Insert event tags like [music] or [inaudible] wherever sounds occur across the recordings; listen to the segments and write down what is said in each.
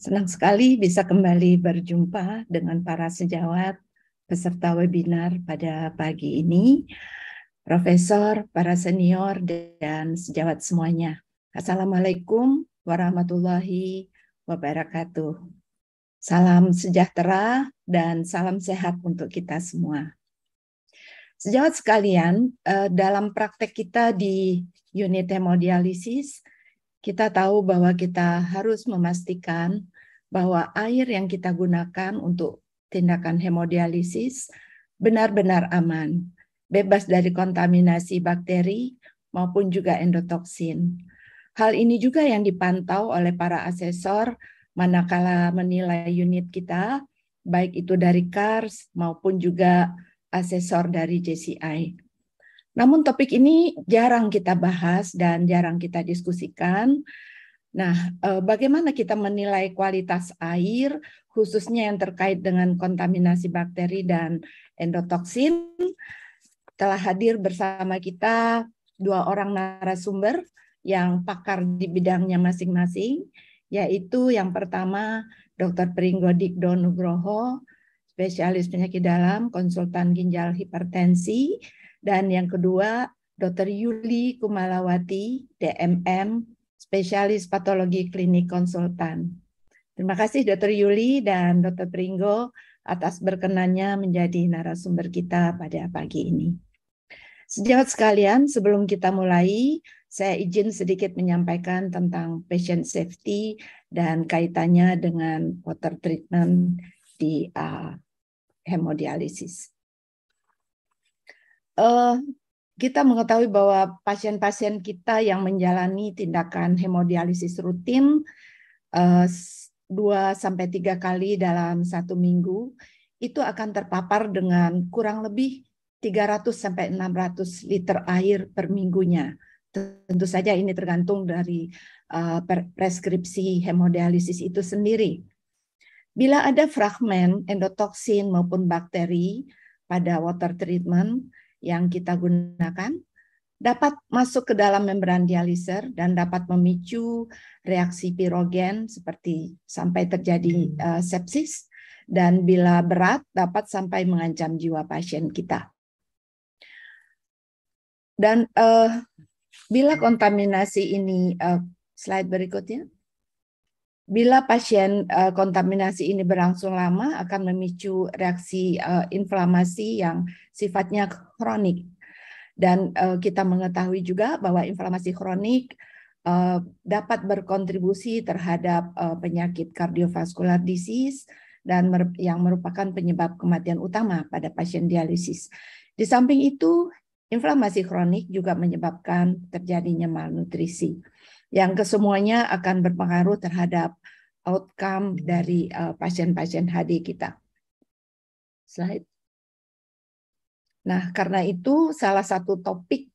Senang sekali bisa kembali berjumpa dengan para sejawat peserta webinar pada pagi ini. Profesor, para senior, dan sejawat semuanya. Assalamualaikum warahmatullahi wabarakatuh. Salam sejahtera dan salam sehat untuk kita semua. Sejawat sekalian, eh, dalam praktek kita di unit hemodialisis, kita tahu bahwa kita harus memastikan bahwa air yang kita gunakan untuk tindakan hemodialisis benar-benar aman, bebas dari kontaminasi bakteri maupun juga endotoksin. Hal ini juga yang dipantau oleh para asesor manakala menilai unit kita, baik itu dari Kars maupun juga asesor dari JCI. Namun topik ini jarang kita bahas dan jarang kita diskusikan. Nah, eh, bagaimana kita menilai kualitas air, khususnya yang terkait dengan kontaminasi bakteri dan endotoksin? Telah hadir bersama kita dua orang narasumber yang pakar di bidangnya masing-masing, yaitu yang pertama Dr. Pringgodik Donugroho, spesialis penyakit dalam, konsultan ginjal hipertensi, dan yang kedua, Dr. Yuli Kumalawati, DMM, spesialis patologi klinik konsultan. Terima kasih Dr. Yuli dan Dr. Pringgo atas berkenannya menjadi narasumber kita pada pagi ini. Sejauh sekalian, sebelum kita mulai, saya izin sedikit menyampaikan tentang patient safety dan kaitannya dengan water treatment di uh, hemodialisis uh, kita mengetahui bahwa pasien-pasien kita yang menjalani tindakan hemodialisis rutin eh, dua sampai tiga kali dalam satu minggu itu akan terpapar dengan kurang lebih 300 sampai 600 liter air per minggunya. Tentu saja ini tergantung dari eh, preskripsi hemodialisis itu sendiri. Bila ada fragmen endotoksin maupun bakteri pada water treatment, yang kita gunakan dapat masuk ke dalam membran dialiser dan dapat memicu reaksi pirogen seperti sampai terjadi uh, sepsis dan bila berat dapat sampai mengancam jiwa pasien kita. Dan uh, bila kontaminasi ini uh, slide berikutnya Bila pasien uh, kontaminasi ini berlangsung lama akan memicu reaksi uh, inflamasi yang sifatnya kronik. Dan uh, kita mengetahui juga bahwa inflamasi kronik uh, dapat berkontribusi terhadap uh, penyakit kardiovaskular disease dan mer yang merupakan penyebab kematian utama pada pasien dialisis. Di samping itu, inflamasi kronik juga menyebabkan terjadinya malnutrisi yang kesemuanya akan berpengaruh terhadap outcome dari eh, pasien-pasien HD kita. Slide. Nah, karena itu salah satu topik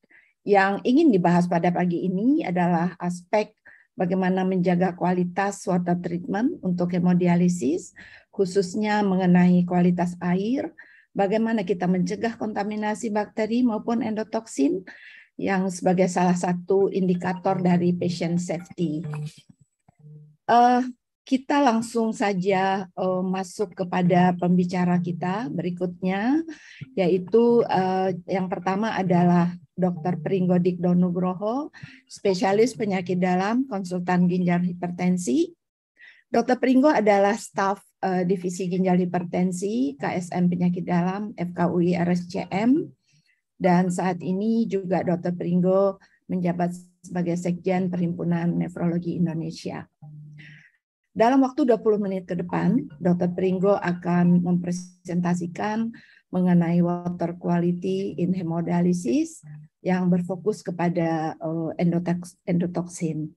yang ingin dibahas pada pagi ini adalah aspek bagaimana menjaga kualitas water treatment untuk hemodialisis, khususnya mengenai kualitas air, bagaimana kita mencegah kontaminasi bakteri maupun endotoksin, yang sebagai salah satu indikator dari patient safety. Uh, kita langsung saja uh, masuk kepada pembicara kita berikutnya, yaitu uh, yang pertama adalah Dr. Pringgodik Donugroho, spesialis penyakit dalam, konsultan ginjal hipertensi. Dr. Pringgo adalah staf uh, divisi ginjal hipertensi KSM penyakit dalam FKUI RSCM dan saat ini juga Dr. Pringgo menjabat sebagai Sekjen Perhimpunan Nefrologi Indonesia. Dalam waktu 20 menit ke depan, Dr. Pringgo akan mempresentasikan mengenai water quality in hemodialysis yang berfokus kepada eh, endotoksin.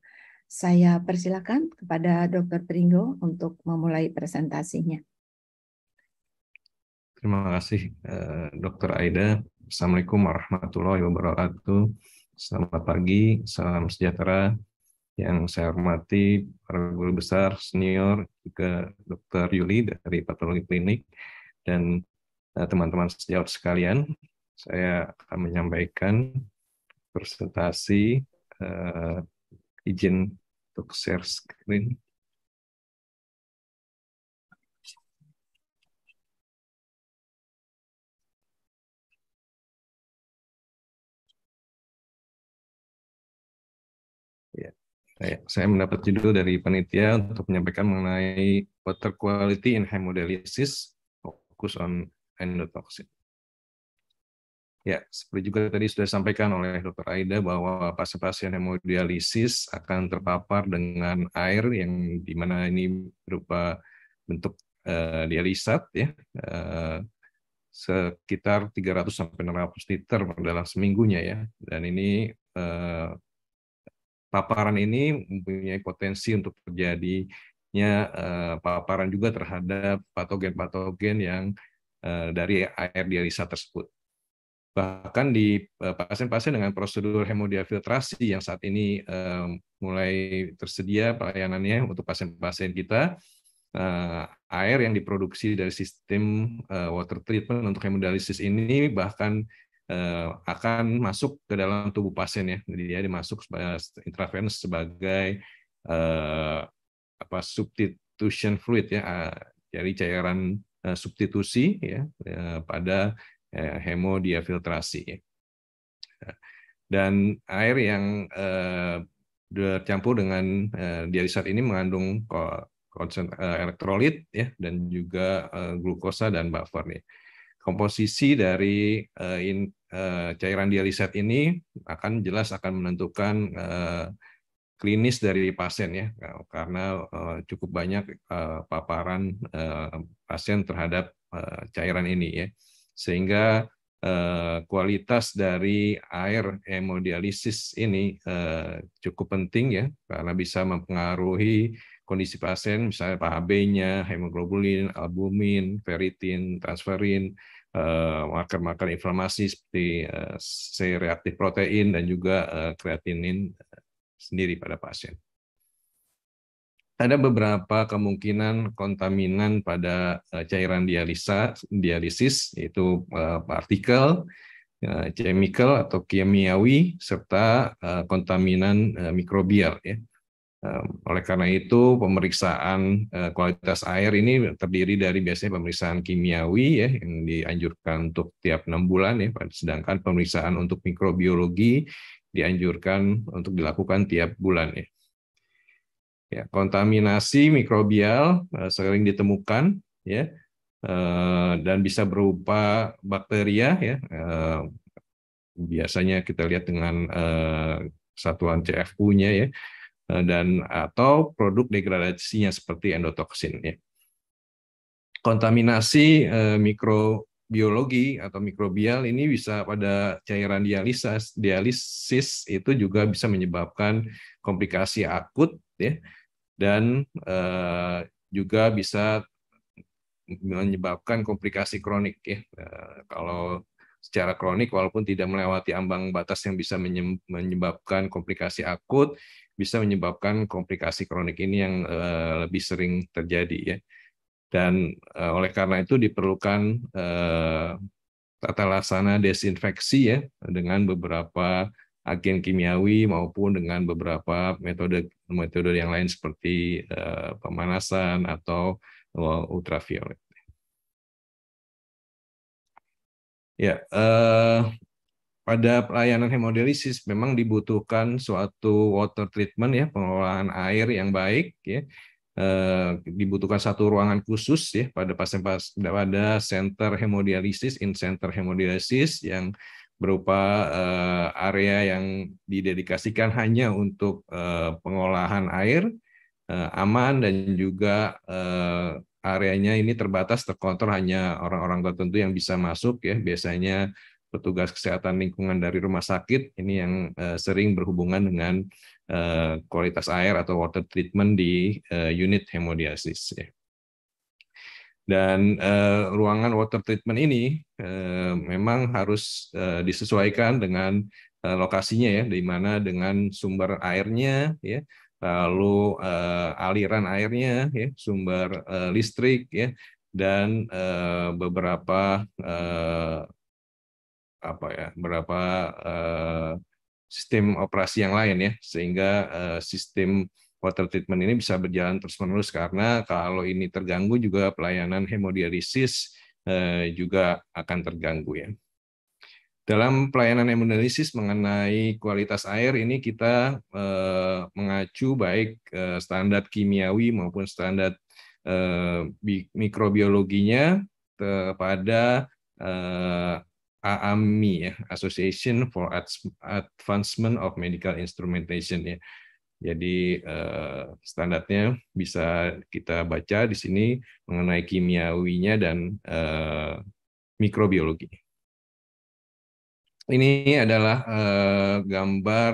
Saya persilakan kepada Dr. Pringgo untuk memulai presentasinya. Terima kasih, eh, Dr. Aida. Assalamualaikum warahmatullahi wabarakatuh. Selamat pagi, salam sejahtera. Yang saya hormati para guru besar, senior, juga Dr. Yuli dari Patologi Klinik, dan eh, teman-teman sejawat sekalian. Saya akan menyampaikan presentasi uh, izin untuk share screen. saya mendapat judul dari panitia untuk menyampaikan mengenai water quality in hemodialysis, fokus on endotoxin. Ya, seperti juga tadi sudah disampaikan oleh Dr. Aida bahwa pasien-pasien hemodialisis akan terpapar dengan air yang dimana ini berupa bentuk uh, dialisat ya. Uh, sekitar 300 sampai 600 liter dalam seminggunya ya. Dan ini uh, paparan ini mempunyai potensi untuk terjadinya uh, paparan juga terhadap patogen-patogen yang uh, dari air dialisa tersebut. Bahkan di eh, pasien-pasien dengan prosedur hemodiafiltrasi yang saat ini uh, mulai tersedia pelayanannya untuk pasien-pasien kita, uh, air yang diproduksi dari sistem uh, water treatment untuk hemodialisis ini bahkan Eh, akan masuk ke dalam tubuh pasien ya. Jadi dia dimasuk sebagai intravenous sebagai eh, apa substitution fluid ya, ah, jadi cairan eh, substitusi ya pada hemodiafiltrasi. Ya. Dan air yang bercampur dengan dialisat ini mengandung elektrolit ya dan juga glukosa dan buffer ya komposisi dari uh, in, Eh, cairan dialiset ini akan jelas akan menentukan eh, klinis dari pasien ya karena eh, cukup banyak paparan pasien terhadap cairan ini ya sehingga kualitas dari air hemodialisis ini cukup penting ya karena bisa mempengaruhi kondisi pasien misalnya hb nya hemoglobin, albumin, ferritin, transferin Eh, marker-marker inflamasi seperti eh, C reaktif protein dan juga eh, kreatinin sendiri pada pasien. Ada beberapa kemungkinan kontaminan pada cairan dialisa, dialisis, yaitu partikel, chemical atau kimiawi, serta kontaminan mikrobial. Ya. Oleh karena itu, pemeriksaan eh, kualitas air ini terdiri dari biasanya pemeriksaan kimiawi ya yang dianjurkan untuk tiap enam bulan ya, sedangkan pemeriksaan untuk mikrobiologi dianjurkan untuk dilakukan tiap bulan ya. Ya, kontaminasi mikrobial eh, sering ditemukan ya eh, dan bisa berupa bakteria ya biasanya kita lihat dengan satuan CFU-nya ya Eh, dan atau produk degradasinya seperti endotoksin ya. Kontaminasi eh, mikrobiologi atau mikrobial ini bisa pada cairan dialisis, dialisis itu juga bisa menyebabkan komplikasi akut ya dan eh, juga bisa menyebabkan komplikasi kronik ya. Eh, kalau secara kronik walaupun tidak melewati ambang batas yang bisa menyebabkan komplikasi akut bisa menyebabkan komplikasi kronik ini yang eh, lebih sering terjadi ya. Dan eh, oleh karena itu diperlukan eh, tata laksana desinfeksi ya dengan beberapa agen kimiawi maupun dengan beberapa metode metode yang lain seperti pemanasan atau ultraviolet. Ya, pada pelayanan hemodialisis memang dibutuhkan suatu water treatment ya pengelolaan air yang baik ya eh, dibutuhkan satu ruangan khusus ya pada pasien pas pada center hemodialisis in center hemodialisis yang berupa eh, area yang didedikasikan hanya untuk eh, pengolahan air aman dan juga areanya ini terbatas terkontrol hanya orang-orang tertentu yang bisa masuk ya biasanya petugas kesehatan lingkungan dari rumah sakit ini yang eh, sering berhubungan dengan eh, kualitas air atau water treatment di eh, unit hemodialisis. Ya. Dan ruangan water treatment ini memang harus disesuaikan dengan lokasinya ya, di mana dengan sumber airnya ya, lalu uh, aliran airnya ya, sumber uh, listrik ya, dan uh, beberapa uh, apa ya berapa uh, sistem operasi yang lain ya sehingga uh, sistem water treatment ini bisa berjalan terus-menerus karena kalau ini terganggu juga pelayanan hemodialisis uh, juga akan terganggu ya. Dalam pelayanan hemodialisis mengenai kualitas air ini kita uh, mengacu baik uh, standar kimiawi maupun standar uh, mikrobiologinya kepada AAMI ya, Association for Advancement of Medical Instrumentation ya. Jadi eh, standarnya bisa kita baca di sini mengenai kimiawinya dan eh, mikrobiologi. Ini adalah eh, gambar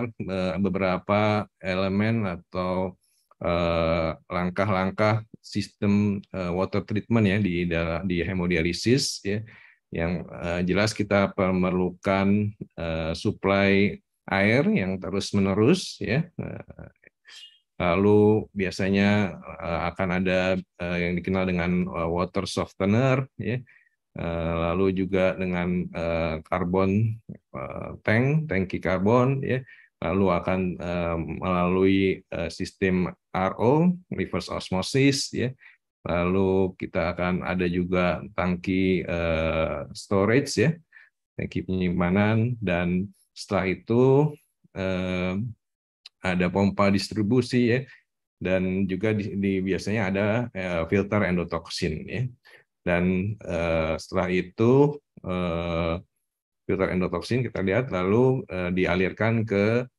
beberapa elemen atau langkah-langkah sistem water treatment ya di di hemodialisis ya yang uh, jelas kita memerlukan uh, eh, suplai air yang terus menerus ya eh, lalu biasanya uh, akan ada uh, yang dikenal dengan water softener ya uh, lalu juga dengan karbon uh, tank tanki karbon ya lalu akan uh, melalui uh, sistem RO reverse osmosis ya Lalu kita akan ada juga tangki uh, storage ya, tangki penyimpanan dan setelah itu uh, ada pompa distribusi ya dan juga di, di biasanya ada uh, filter endotoksin ya. Dan uh, setelah itu uh, filter endotoksin kita lihat lalu uh, dialirkan ke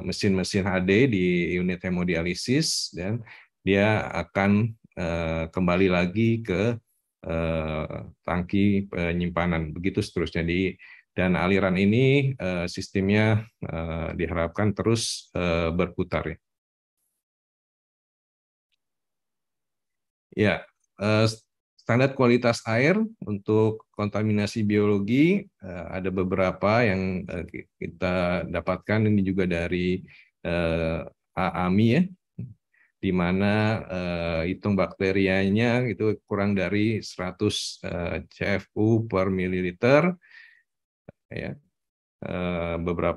mesin-mesin uh, HD di unit hemodialisis dan dia akan Eh, kembali lagi ke eh, tangki penyimpanan begitu seterusnya di dan aliran ini eh, sistemnya diharapkan terus berputar ya. Ya, standar kualitas air untuk kontaminasi biologi ada beberapa yang kita dapatkan ini juga dari AAMI ya di mana uh, hitung bakterianya itu kurang dari 100 uh, CFU per mililiter ya uh, beberapa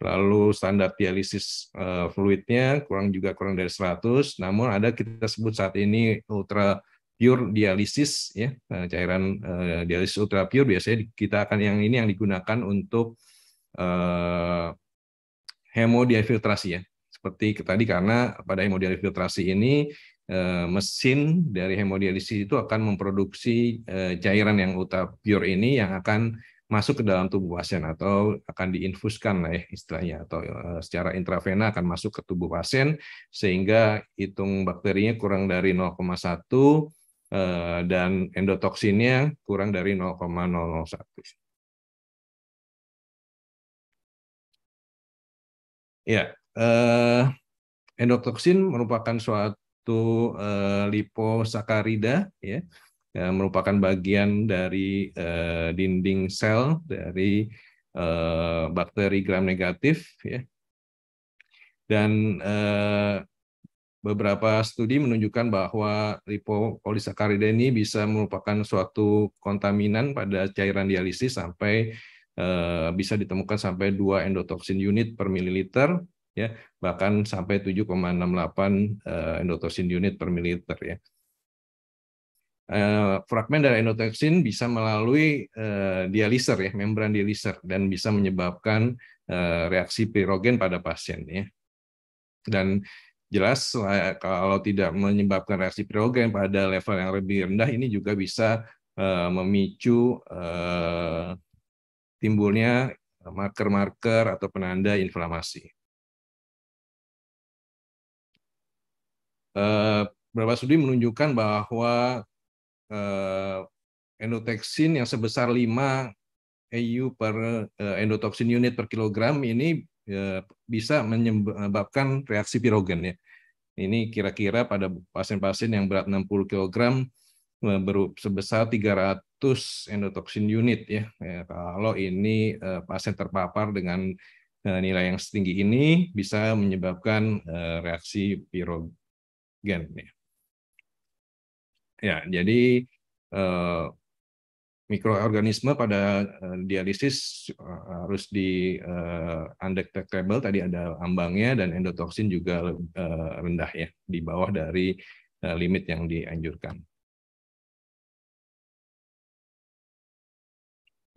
lalu standar dialisis uh, fluidnya kurang juga kurang dari 100 namun ada kita sebut saat ini ultra pure dialisis ya uh, cairan uh, dialisis ultra pure biasanya kita akan yang ini yang digunakan untuk uh, hemodiafiltrasi ya seperti tadi karena pada hemodialisis filtrasi ini eh, mesin dari hemodialisis itu akan memproduksi eh, cairan yang ultra pure ini yang akan masuk ke dalam tubuh pasien atau akan diinfuskan lah ya istilahnya atau eh, secara intravena akan masuk ke tubuh pasien sehingga hitung bakterinya kurang dari 0,1 dan endotoksinnya kurang dari 0,001. Ya, eh, endotoksin merupakan suatu eh, liposakarida ya yang merupakan bagian dari eh, dinding sel dari eh, bakteri gram negatif ya dan eh, beberapa studi menunjukkan bahwa lipopolisakarida ini bisa merupakan suatu kontaminan pada cairan dialisis sampai eh, bisa ditemukan sampai dua endotoksin unit per mililiter ya bahkan sampai 7,68 uh, endotoksin unit per militer ya. Uh, fragmen dari endotoksin bisa melalui uh, dialiser ya, membran dialiser dan bisa menyebabkan uh, reaksi pirogen pada pasien ya. Dan jelas kalau tidak menyebabkan reaksi pirogen pada level yang lebih rendah ini juga bisa uh, memicu uh, timbulnya marker-marker atau penanda inflamasi. Eh, beberapa studi menunjukkan bahwa eh, endotoksin yang sebesar 5 EU per eh, endotoksin unit per kilogram ini bisa menyebabkan reaksi pirogen ya. Ini kira-kira pada pasien-pasien yang berat 60 kg sebesar 300 endotoksin unit ya. ya kalau ini pasien terpapar dengan nilai yang setinggi ini bisa menyebabkan reaksi pirogen gen. Ya. ya, jadi eh, mikroorganisme pada eh, dialisis eh, harus di eh, undetectable tadi ada ambangnya dan endotoksin juga eh, rendah ya di bawah dari eh, limit yang dianjurkan.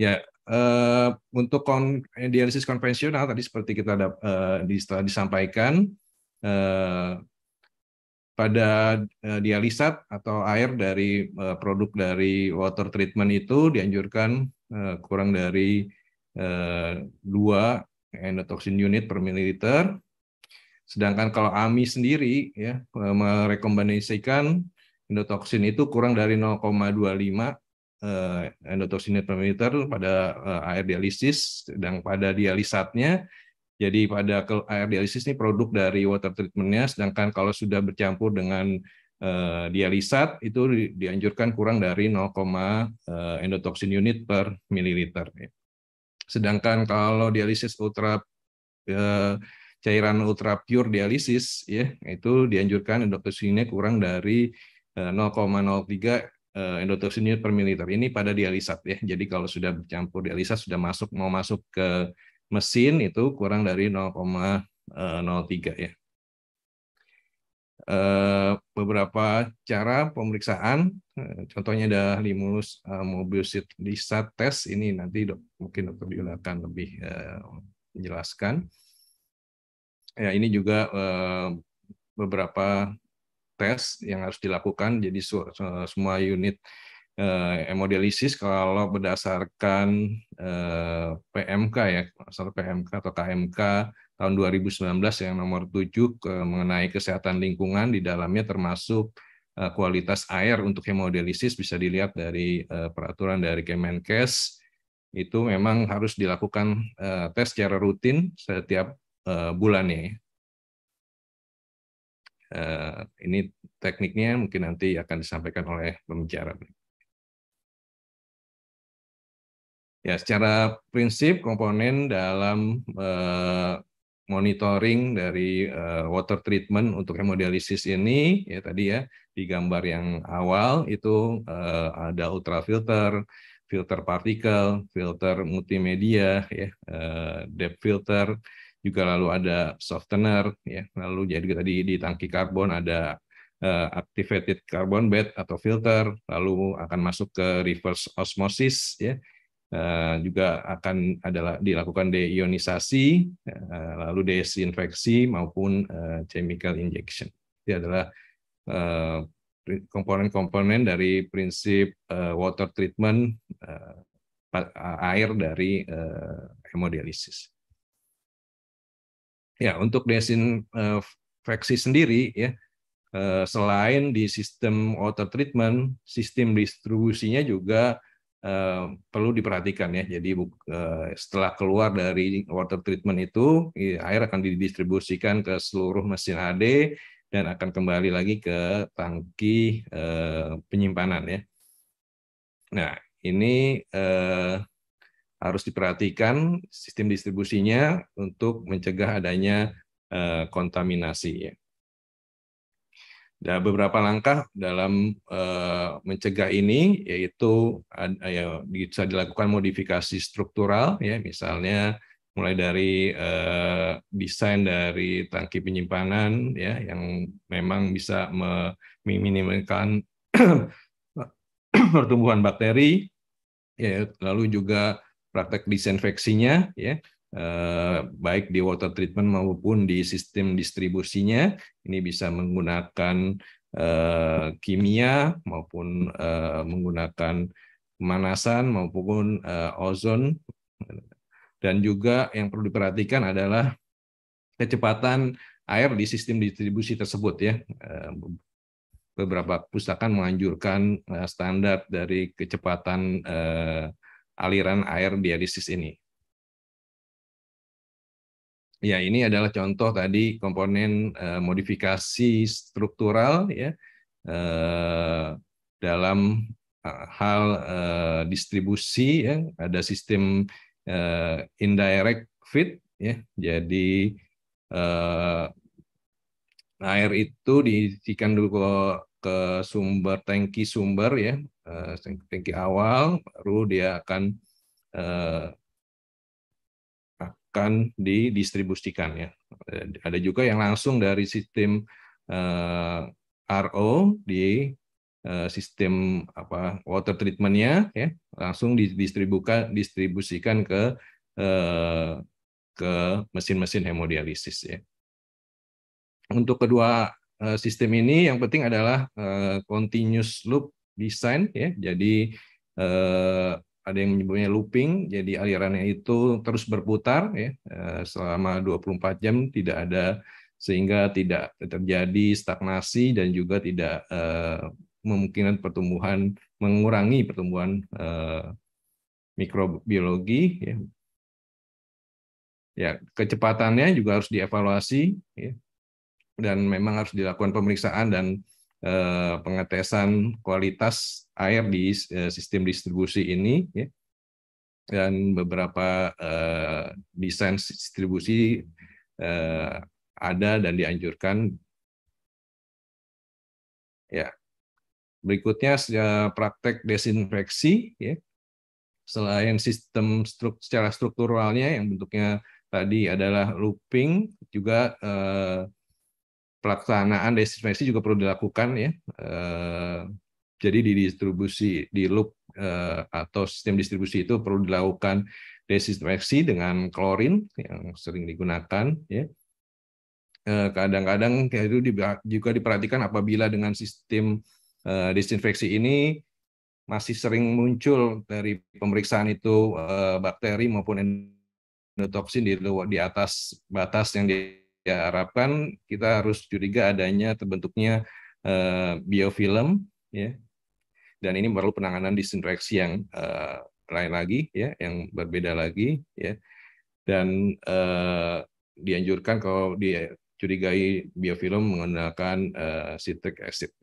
Ya, eh, untuk kon dialisis konvensional tadi seperti kita eh, disampaikan Eh, pada uh, dialisat atau air dari uh, produk dari water treatment itu dianjurkan uh, kurang dari dua endotoxin unit per mililiter. Sedangkan kalau AMI sendiri ya merekomendasikan endotoxin itu kurang dari 0,25 endotoxin unit per mililiter pada air dialisis, dan pada dialisatnya jadi pada air eh, dialisis ini produk dari water treatmentnya, sedangkan kalau sudah bercampur dengan uh, dialisat itu dianjurkan kurang dari 0, uh, eh, endotoxin unit per mililiter. Ya. Sedangkan kalau dialisis ultra eh, cairan ultra pure dialisis ya itu dianjurkan endotoxinnya kurang dari 0,03 endotoksin unit per mililiter ini pada dialisat ya. Jadi kalau sudah bercampur dialisat sudah masuk mau masuk ke mesin itu kurang dari 0,03 eh, ya. Eh, beberapa cara pemeriksaan, eh, contohnya ada limulus mobiusit lisa test ini nanti dok, mungkin dokter Biul akan lebih menjelaskan. Ya ini juga beberapa tes yang harus dilakukan. Jadi semua unit eh, hemodialisis kalau berdasarkan eh, PMK ya, masalah PMK atau KMK tahun 2019 yang nomor 7 mengenai kesehatan lingkungan di dalamnya termasuk eh, kualitas air untuk hemodialisis bisa dilihat dari eh, peraturan dari Kemenkes itu memang harus dilakukan tes secara rutin setiap eh, bulannya. Ya. ini tekniknya mungkin nanti akan disampaikan oleh pembicara. Ya, secara prinsip komponen dalam uh, monitoring dari uh, water treatment untuk hemodialisis ini ya tadi ya di gambar yang awal itu uh, ada ultrafilter, filter partikel, filter multimedia ya, uh, depth filter juga lalu ada softener ya, lalu jadi tadi di tangki karbon ada uh, activated carbon bed atau filter, lalu akan masuk ke reverse osmosis ya Eh, juga akan adalah dilakukan deionisasi, eh, lalu desinfeksi maupun eh, chemical injection. ini adalah komponen-komponen dari prinsip water treatment air dari hemodialisis. Ya, untuk desinfeksi sendiri ya selain di sistem water treatment, sistem distribusinya juga Eh, perlu diperhatikan ya. Jadi uh, setelah keluar dari water treatment itu, air akan didistribusikan ke seluruh mesin HD dan akan kembali lagi ke tangki eh, penyimpanan ya. Nah ini harus diperhatikan sistem distribusinya untuk mencegah adanya kontaminasi ya. Ada nah, beberapa langkah dalam uh, mencegah ini yaitu ada, ya, bisa dilakukan modifikasi struktural ya misalnya mulai dari uh, desain dari tangki penyimpanan ya yang memang bisa meminimalkan pertumbuhan bakteri ya lalu juga praktek disinfeksinya ya Eh, baik di water treatment maupun di sistem distribusinya ini bisa menggunakan uh, kimia maupun uh, menggunakan pemanasan maupun uh, ozon dan juga yang perlu diperhatikan adalah kecepatan air di sistem distribusi tersebut ya beberapa pustakaan menganjurkan standar dari kecepatan aliran air dialisis ini Ya, ini adalah contoh tadi komponen uh, modifikasi struktural ya uh, dalam eh, hal uh, distribusi ya ada sistem uh, indirect fit ya. Jadi uh, air itu diisikan dulu ke, ke sumber tangki sumber ya, uh, tangki awal baru dia akan uh, akan didistribusikan ya. Ada juga yang langsung dari sistem uh, eh, RO di uh, sistem apa water treatmentnya ya langsung didistribusikan distribusikan ke uh, ke mesin-mesin hemodialisis ya. Untuk kedua sistem ini yang penting adalah uh, continuous loop design ya. Jadi uh, ada yang menyebutnya looping, jadi alirannya itu terus berputar ya eh, selama 24 jam tidak ada sehingga tidak terjadi stagnasi dan juga tidak kemungkinan eh, memungkinkan pertumbuhan mengurangi pertumbuhan uh, mikrobiologi ya. ya kecepatannya juga harus dievaluasi ya. dan memang harus dilakukan pemeriksaan dan uh, pengetesan kualitas air di eh, sistem distribusi ini ya. dan beberapa uh, desain distribusi uh, ada dan dianjurkan ya berikutnya ya, praktek desinfeksi ya selain sistem struk secara strukturalnya yang bentuknya tadi adalah looping juga eh, pelaksanaan desinfeksi juga perlu dilakukan ya eh, jadi di distribusi di loop eh, atau sistem distribusi itu perlu dilakukan desinfeksi dengan klorin yang sering digunakan ya. Eh, kadang-kadang eh, itu juga diperhatikan apabila dengan sistem eh, disinfeksi ini masih sering muncul dari pemeriksaan itu eh, bakteri maupun endotoksin di luar di atas batas yang diharapkan kita harus curiga adanya terbentuknya eh, biofilm ya dan ini perlu penanganan disinfeksi yang uh, lain lagi ya yang berbeda lagi ya dan uh, dianjurkan kalau dicurigai biofilm menggunakan uh, citric acid.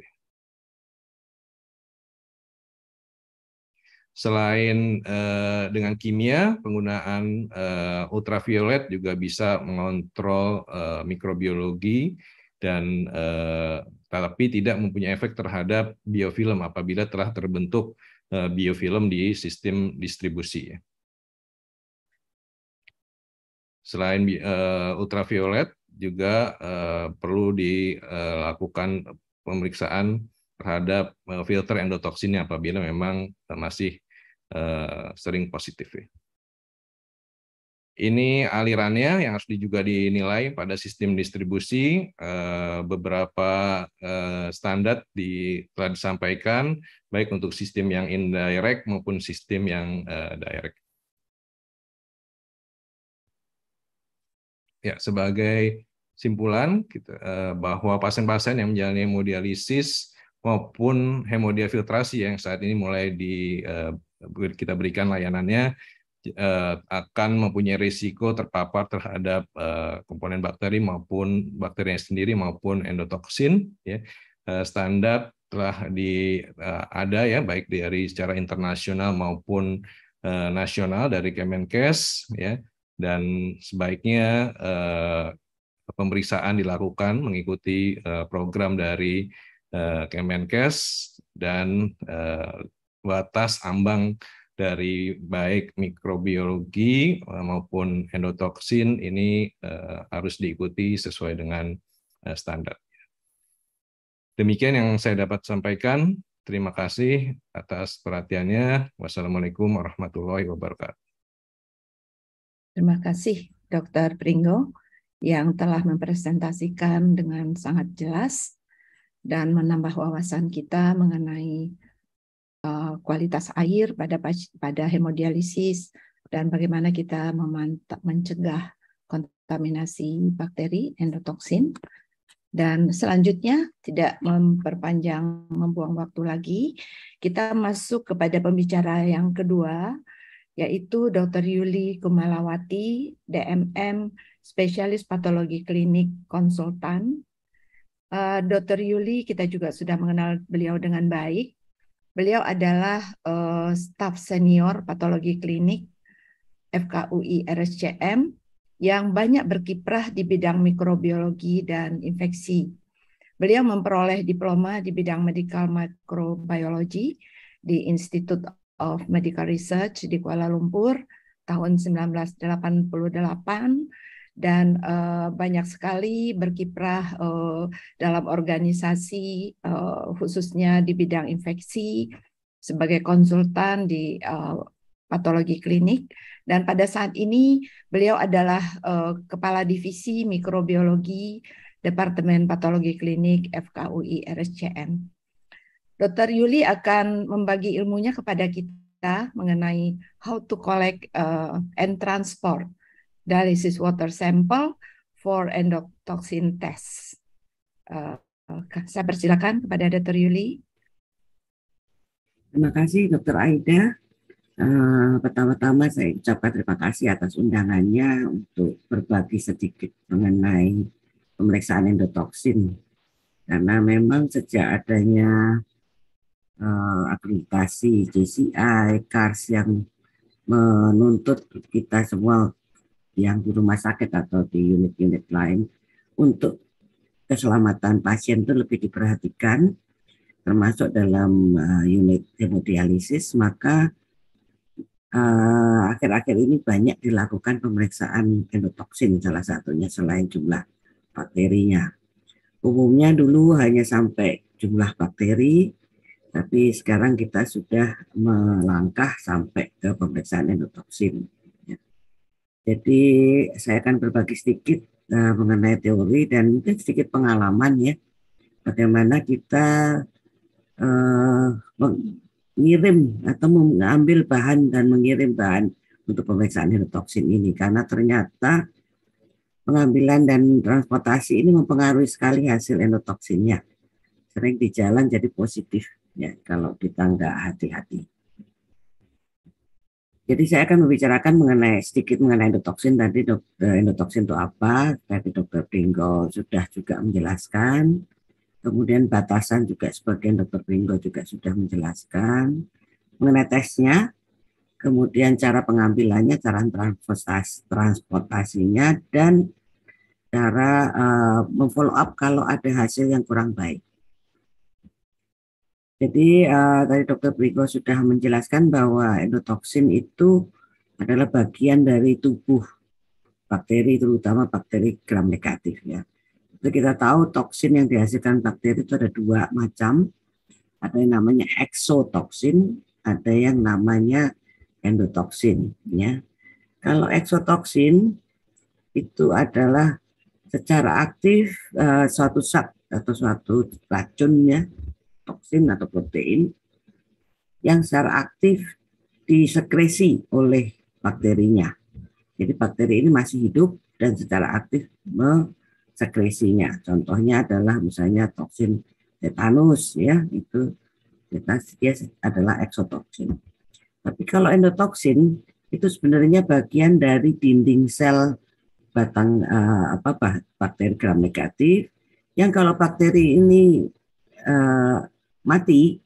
Selain uh, dengan kimia, penggunaan uh, ultraviolet juga bisa mengontrol uh, mikrobiologi dan uh, tapi tidak mempunyai efek terhadap biofilm apabila telah terbentuk eh, biofilm di sistem distribusi. Ya. Selain eh, ultraviolet, juga eh, perlu dilakukan pemeriksaan terhadap filter endotoksinnya apabila memang masih sering positif. Ya. Ini alirannya yang harus juga dinilai pada sistem distribusi. Eh, beberapa eh, standar di, telah disampaikan, baik untuk sistem yang indirect maupun sistem yang eh, direct. Ya, sebagai simpulan bahwa pasien-pasien yang menjalani hemodialisis maupun hemodiafiltrasi yang saat ini mulai di kita berikan layanannya Eh, akan mempunyai risiko terpapar terhadap eh, komponen bakteri maupun bakterinya sendiri maupun endotoksin ya. eh, standar telah di ada ya baik dari secara internasional maupun nasional dari Kemenkes ya dan sebaiknya pemeriksaan dilakukan mengikuti program dari Kemenkes dan batas ambang dari baik mikrobiologi eh, maupun endotoksin ini eh, harus diikuti sesuai dengan eh, standar. Demikian yang saya dapat sampaikan. Terima kasih atas perhatiannya. Wassalamualaikum warahmatullahi wabarakatuh. Terima kasih Dr. Pringgo yang telah mempresentasikan dengan sangat jelas dan menambah wawasan kita mengenai Eh, kualitas air pada pada hemodialisis dan bagaimana kita memantap mencegah kontaminasi bakteri endotoksin dan selanjutnya tidak memperpanjang membuang waktu lagi kita masuk kepada pembicara yang kedua yaitu Dr. Yuli Kumalawati DMM spesialis patologi klinik konsultan eh, Dr. Yuli kita juga sudah mengenal beliau dengan baik Beliau adalah uh, staf senior patologi klinik FKUI RSCM yang banyak berkiprah di bidang mikrobiologi dan infeksi. Beliau memperoleh diploma di bidang medical microbiology di Institute of Medical Research di Kuala Lumpur tahun 1988 dan uh, banyak sekali berkiprah uh, dalam organisasi uh, khususnya di bidang infeksi sebagai konsultan di uh, patologi klinik dan pada saat ini beliau adalah uh, kepala divisi mikrobiologi Departemen Patologi Klinik FKUI RSCM. Dr. Yuli akan membagi ilmunya kepada kita mengenai how to collect uh, and transport dialysis water sample for endotoxin test. Uh, saya persilakan kepada Dr. Yuli. Terima kasih Dr. Aida. Uh, pertama-tama saya ucapkan terima kasih atas undangannya untuk berbagi sedikit mengenai pemeriksaan endotoksin karena memang sejak adanya uh, aplikasi JCI, CARS yang menuntut kita semua yang di rumah sakit atau di unit-unit lain untuk keselamatan pasien itu lebih diperhatikan termasuk dalam eh, unit hemodialisis maka eh, akhir-akhir uh, ini banyak dilakukan pemeriksaan endotoksin salah satunya selain jumlah bakterinya umumnya dulu hanya sampai jumlah bakteri tapi sekarang kita sudah melangkah sampai ke pemeriksaan endotoksin jadi saya akan berbagi sedikit uh, mengenai teori dan mungkin sedikit pengalaman ya bagaimana kita uh, mengirim atau mengambil bahan dan mengirim bahan untuk pemeriksaan hirotoksin ini karena ternyata pengambilan dan transportasi ini mempengaruhi sekali hasil endotoksinnya sering di jalan jadi positif ya kalau kita nggak hati-hati. Jadi saya akan membicarakan mengenai sedikit mengenai endotoksin tadi dokter eh, endotoksin itu apa tadi dokter Pringgo sudah juga menjelaskan kemudian batasan juga sebagian dokter Pringgo juga sudah menjelaskan mengenai tesnya kemudian cara pengambilannya cara transportasinya dan cara uh, memfollow up kalau ada hasil yang kurang baik. Jadi uh, tadi Dokter Priko sudah menjelaskan bahwa endotoksin itu adalah bagian dari tubuh bakteri terutama bakteri gram negatif ya. Jadi kita tahu toksin yang dihasilkan bakteri itu ada dua macam. Ada yang namanya eksotoksin, ada yang namanya endotoksin ya. Kalau eksotoksin itu adalah secara aktif uh, suatu zat atau suatu racun ya toksin atau protein yang secara aktif disekresi oleh bakterinya. Jadi bakteri ini masih hidup dan secara aktif mensekresinya. Contohnya adalah misalnya toksin tetanus ya itu tetanus dia adalah eksotoksin. Tapi kalau endotoksin itu sebenarnya bagian dari dinding sel batang uh, apa bakteri gram negatif yang kalau bakteri ini uh, mati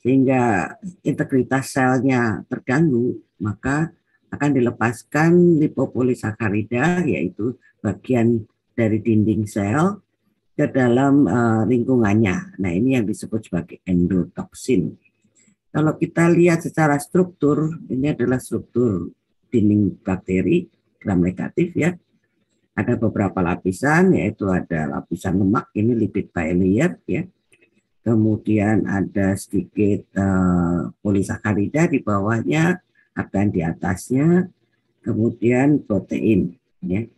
sehingga integritas selnya terganggu, maka akan dilepaskan lipopolisakarida yaitu bagian dari dinding sel ke dalam uh, lingkungannya. Nah, ini yang disebut sebagai endotoksin. Kalau kita lihat secara struktur, ini adalah struktur dinding bakteri gram negatif ya. Ada beberapa lapisan yaitu ada lapisan lemak ini lipid bilayer ya kemudian ada sedikit uh, eh, polisakarida di bawahnya, akan di atasnya, kemudian protein. Ya.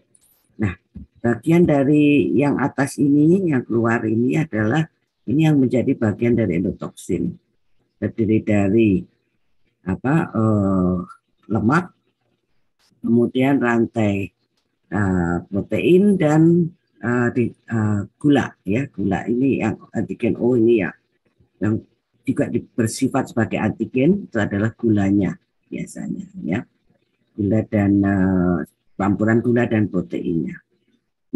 Nah, bagian dari yang atas ini, yang keluar ini adalah ini yang menjadi bagian dari endotoksin, terdiri dari apa uh, lemak, kemudian rantai uh, protein dan uh, di uh, gula ya gula ini yang antigen O ini ya yang juga bersifat sebagai antigen itu adalah gulanya biasanya ya gula dan uh, campuran gula dan proteinnya.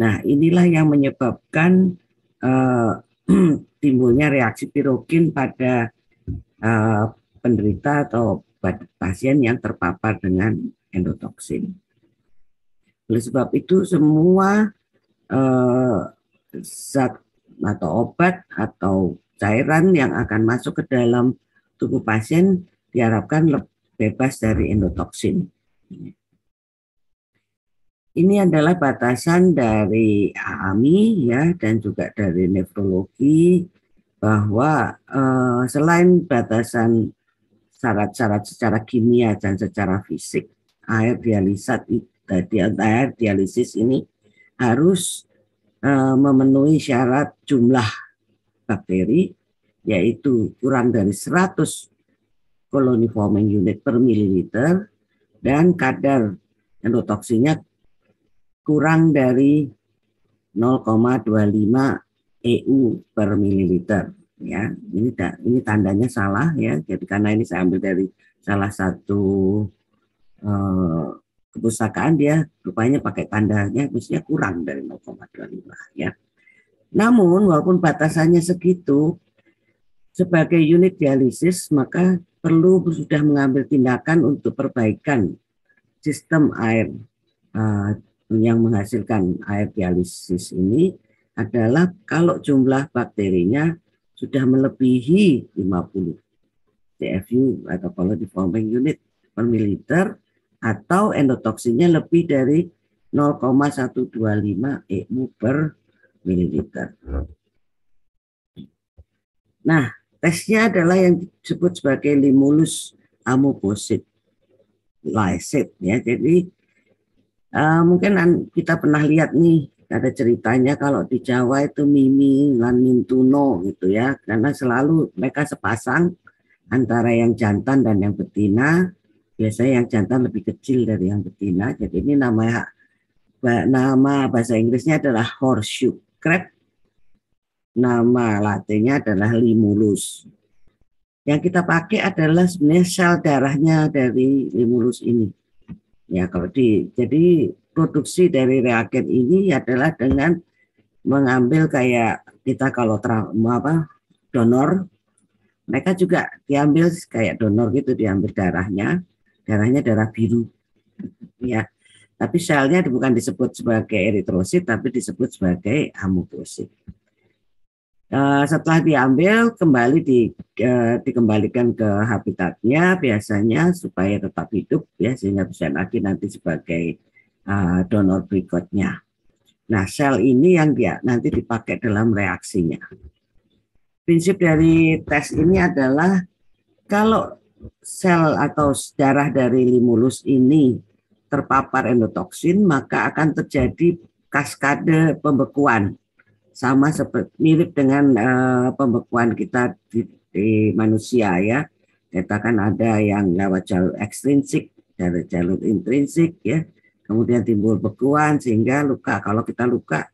Nah inilah yang menyebabkan uh, [clears throat] timbulnya reaksi pirokin pada uh, penderita atau pasien yang terpapar dengan endotoksin. Oleh sebab itu semua eh, zat atau obat atau cairan yang akan masuk ke dalam tubuh pasien diharapkan bebas dari endotoksin. Ini adalah batasan dari AAMI ya dan juga dari nefrologi bahwa eh, selain batasan syarat-syarat secara kimia dan secara fisik air dialisat air dialisis ini harus eh, memenuhi syarat jumlah bakteri yaitu kurang dari 100 koloni forming unit per mililiter dan kadar endotoksinya kurang dari 0,25 EU per mililiter ya ini ini tandanya salah ya jadi karena ini saya ambil dari salah satu uh, kepustakaan dia rupanya pakai tandanya mestinya kurang dari 0,25 ya. Namun walaupun batasannya segitu sebagai unit dialisis maka perlu sudah mengambil tindakan untuk perbaikan sistem air uh, yang menghasilkan air dialisis ini adalah kalau jumlah bakterinya sudah melebihi 50 CFU atau kalau di pumping unit per militer atau endotoksinya lebih dari 0,125 EU per mililiter. Nah, tesnya adalah yang disebut sebagai limulus amoposit lysit ya. Jadi uh, mungkin kita pernah lihat nih ada ceritanya kalau di Jawa itu Mimi dan Mintuno gitu ya, karena selalu mereka sepasang antara yang jantan dan yang betina biasanya yang jantan lebih kecil dari yang betina. Jadi ini namanya nama bahasa Inggrisnya adalah horseshoe crab. Nama latinnya adalah limulus. Yang kita pakai adalah sebenarnya sel darahnya dari limulus ini. Ya, kalau di jadi produksi dari reagen ini adalah dengan mengambil kayak kita kalau trauma apa donor mereka juga diambil kayak donor gitu diambil darahnya darahnya darah biru ya tapi selnya bukan disebut sebagai eritrosit tapi disebut sebagai amukosit eh, setelah diambil kembali di, eh, dikembalikan ke habitatnya biasanya supaya tetap hidup ya sehingga bisa lagi nanti sebagai eh, donor berikutnya. Nah sel ini yang dia nanti dipakai dalam reaksinya. Prinsip dari tes ini adalah kalau sel atau darah dari limulus ini terpapar endotoksin, maka akan terjadi kaskade pembekuan. Sama seperti mirip dengan uh, pembekuan kita di, di manusia ya. Kita kan ada yang lewat jalur ekstrinsik, dari jalur intrinsik ya. Kemudian timbul bekuan sehingga luka. Kalau kita luka,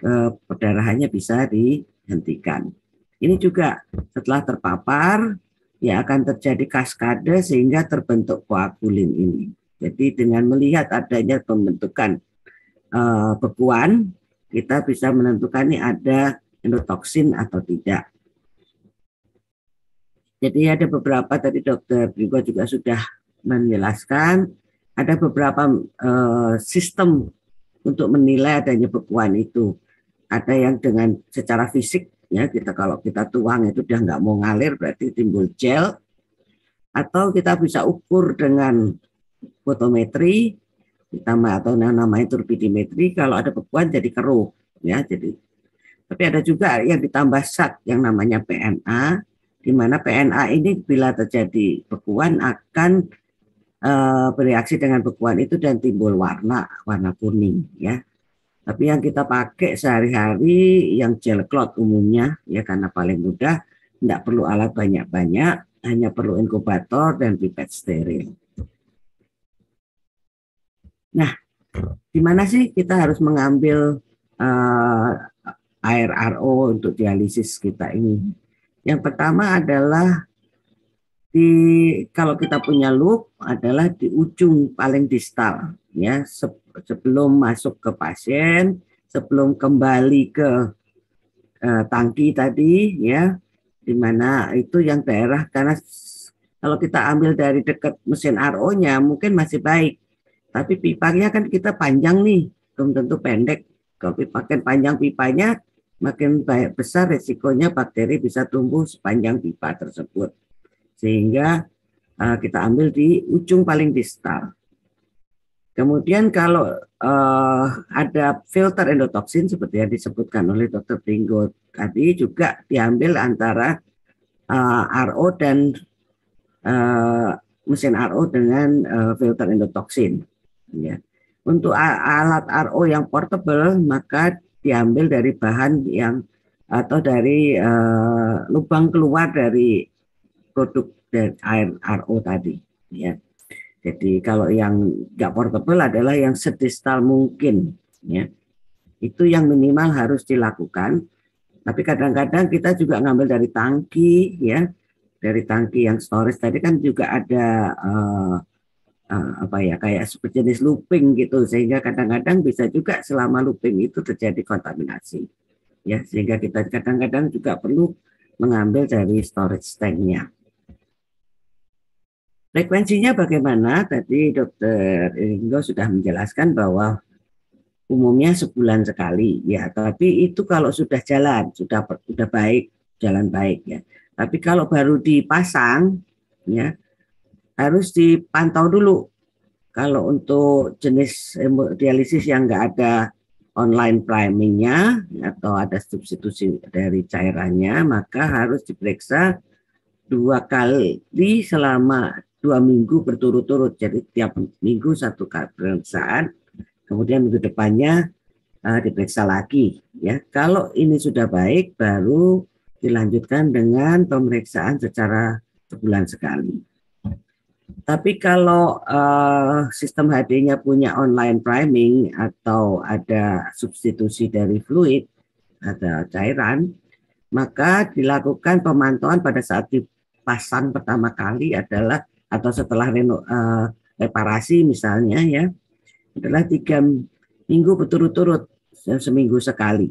eh, perdarahannya bisa dihentikan. Ini juga setelah terpapar ya akan terjadi kaskade sehingga terbentuk koagulin ini. Jadi dengan melihat adanya pembentukan uh, bekuan, kita bisa menentukan ini ada endotoksin atau tidak. Jadi ada beberapa tadi dokter Brigo juga sudah menjelaskan ada beberapa uh, sistem untuk menilai adanya bekuan itu. Ada yang dengan secara fisik ya kita kalau kita tuang itu udah nggak mau ngalir berarti timbul gel atau kita bisa ukur dengan fotometri ditambah atau namanya turbidimetri kalau ada bekuan jadi keruh ya jadi tapi ada juga yang ditambah zat yang namanya PNA di mana PNA ini bila terjadi bekuan akan uh, bereaksi dengan bekuan itu dan timbul warna warna kuning ya tapi yang kita pakai sehari-hari yang gel cloth umumnya ya karena paling mudah, tidak perlu alat banyak-banyak, hanya perlu inkubator dan pipet steril. Nah, di mana sih kita harus mengambil uh, air RO untuk dialisis kita ini? Yang pertama adalah di kalau kita punya loop adalah di ujung paling distal ya sebelum masuk ke pasien, sebelum kembali ke eh, tangki tadi ya, di mana itu yang daerah karena kalau kita ambil dari dekat mesin RO-nya mungkin masih baik. Tapi pipanya kan kita panjang nih, belum tentu pendek. Kalau makin panjang pipanya, makin baik, besar resikonya bakteri bisa tumbuh sepanjang pipa tersebut. Sehingga eh, kita ambil di ujung paling distal. Kemudian kalau uh, ada filter endotoksin seperti yang disebutkan oleh Dr. Pringgo tadi juga diambil antara uh, eh, RO dan uh, mesin RO dengan uh, filter endotoksin. Ya. Untuk alat RO yang portable maka diambil dari bahan yang atau dari uh, lubang keluar dari produk dari air RO tadi. Ya. Jadi kalau yang nggak portable adalah yang sedistal mungkin, ya. Itu yang minimal harus dilakukan. Tapi kadang-kadang kita juga ngambil dari tangki, ya, dari tangki yang storage tadi kan juga ada uh, uh, apa ya kayak sejenis looping gitu, sehingga kadang-kadang bisa juga selama looping itu terjadi kontaminasi, ya, sehingga kita kadang-kadang juga perlu mengambil dari storage tanknya. Frekuensinya bagaimana? Tadi dokter Ringo sudah menjelaskan bahwa umumnya sebulan sekali ya, tapi itu kalau sudah jalan, sudah sudah baik, jalan baik ya. Tapi kalau baru dipasang ya harus dipantau dulu. Kalau untuk jenis hemodialisis yang enggak ada online primingnya atau ada substitusi dari cairannya, maka harus diperiksa dua kali selama dua minggu berturut-turut. Jadi tiap minggu satu pemeriksaan, kemudian minggu depannya uh, diperiksa lagi. Ya, kalau ini sudah baik, baru dilanjutkan dengan pemeriksaan secara sebulan sekali. Tapi kalau uh, sistem HD-nya punya online priming atau ada substitusi dari fluid ada cairan, maka dilakukan pemantauan pada saat dipasang pertama kali adalah atau setelah reno, uh, reparasi misalnya ya adalah tiga minggu berturut-turut seminggu sekali.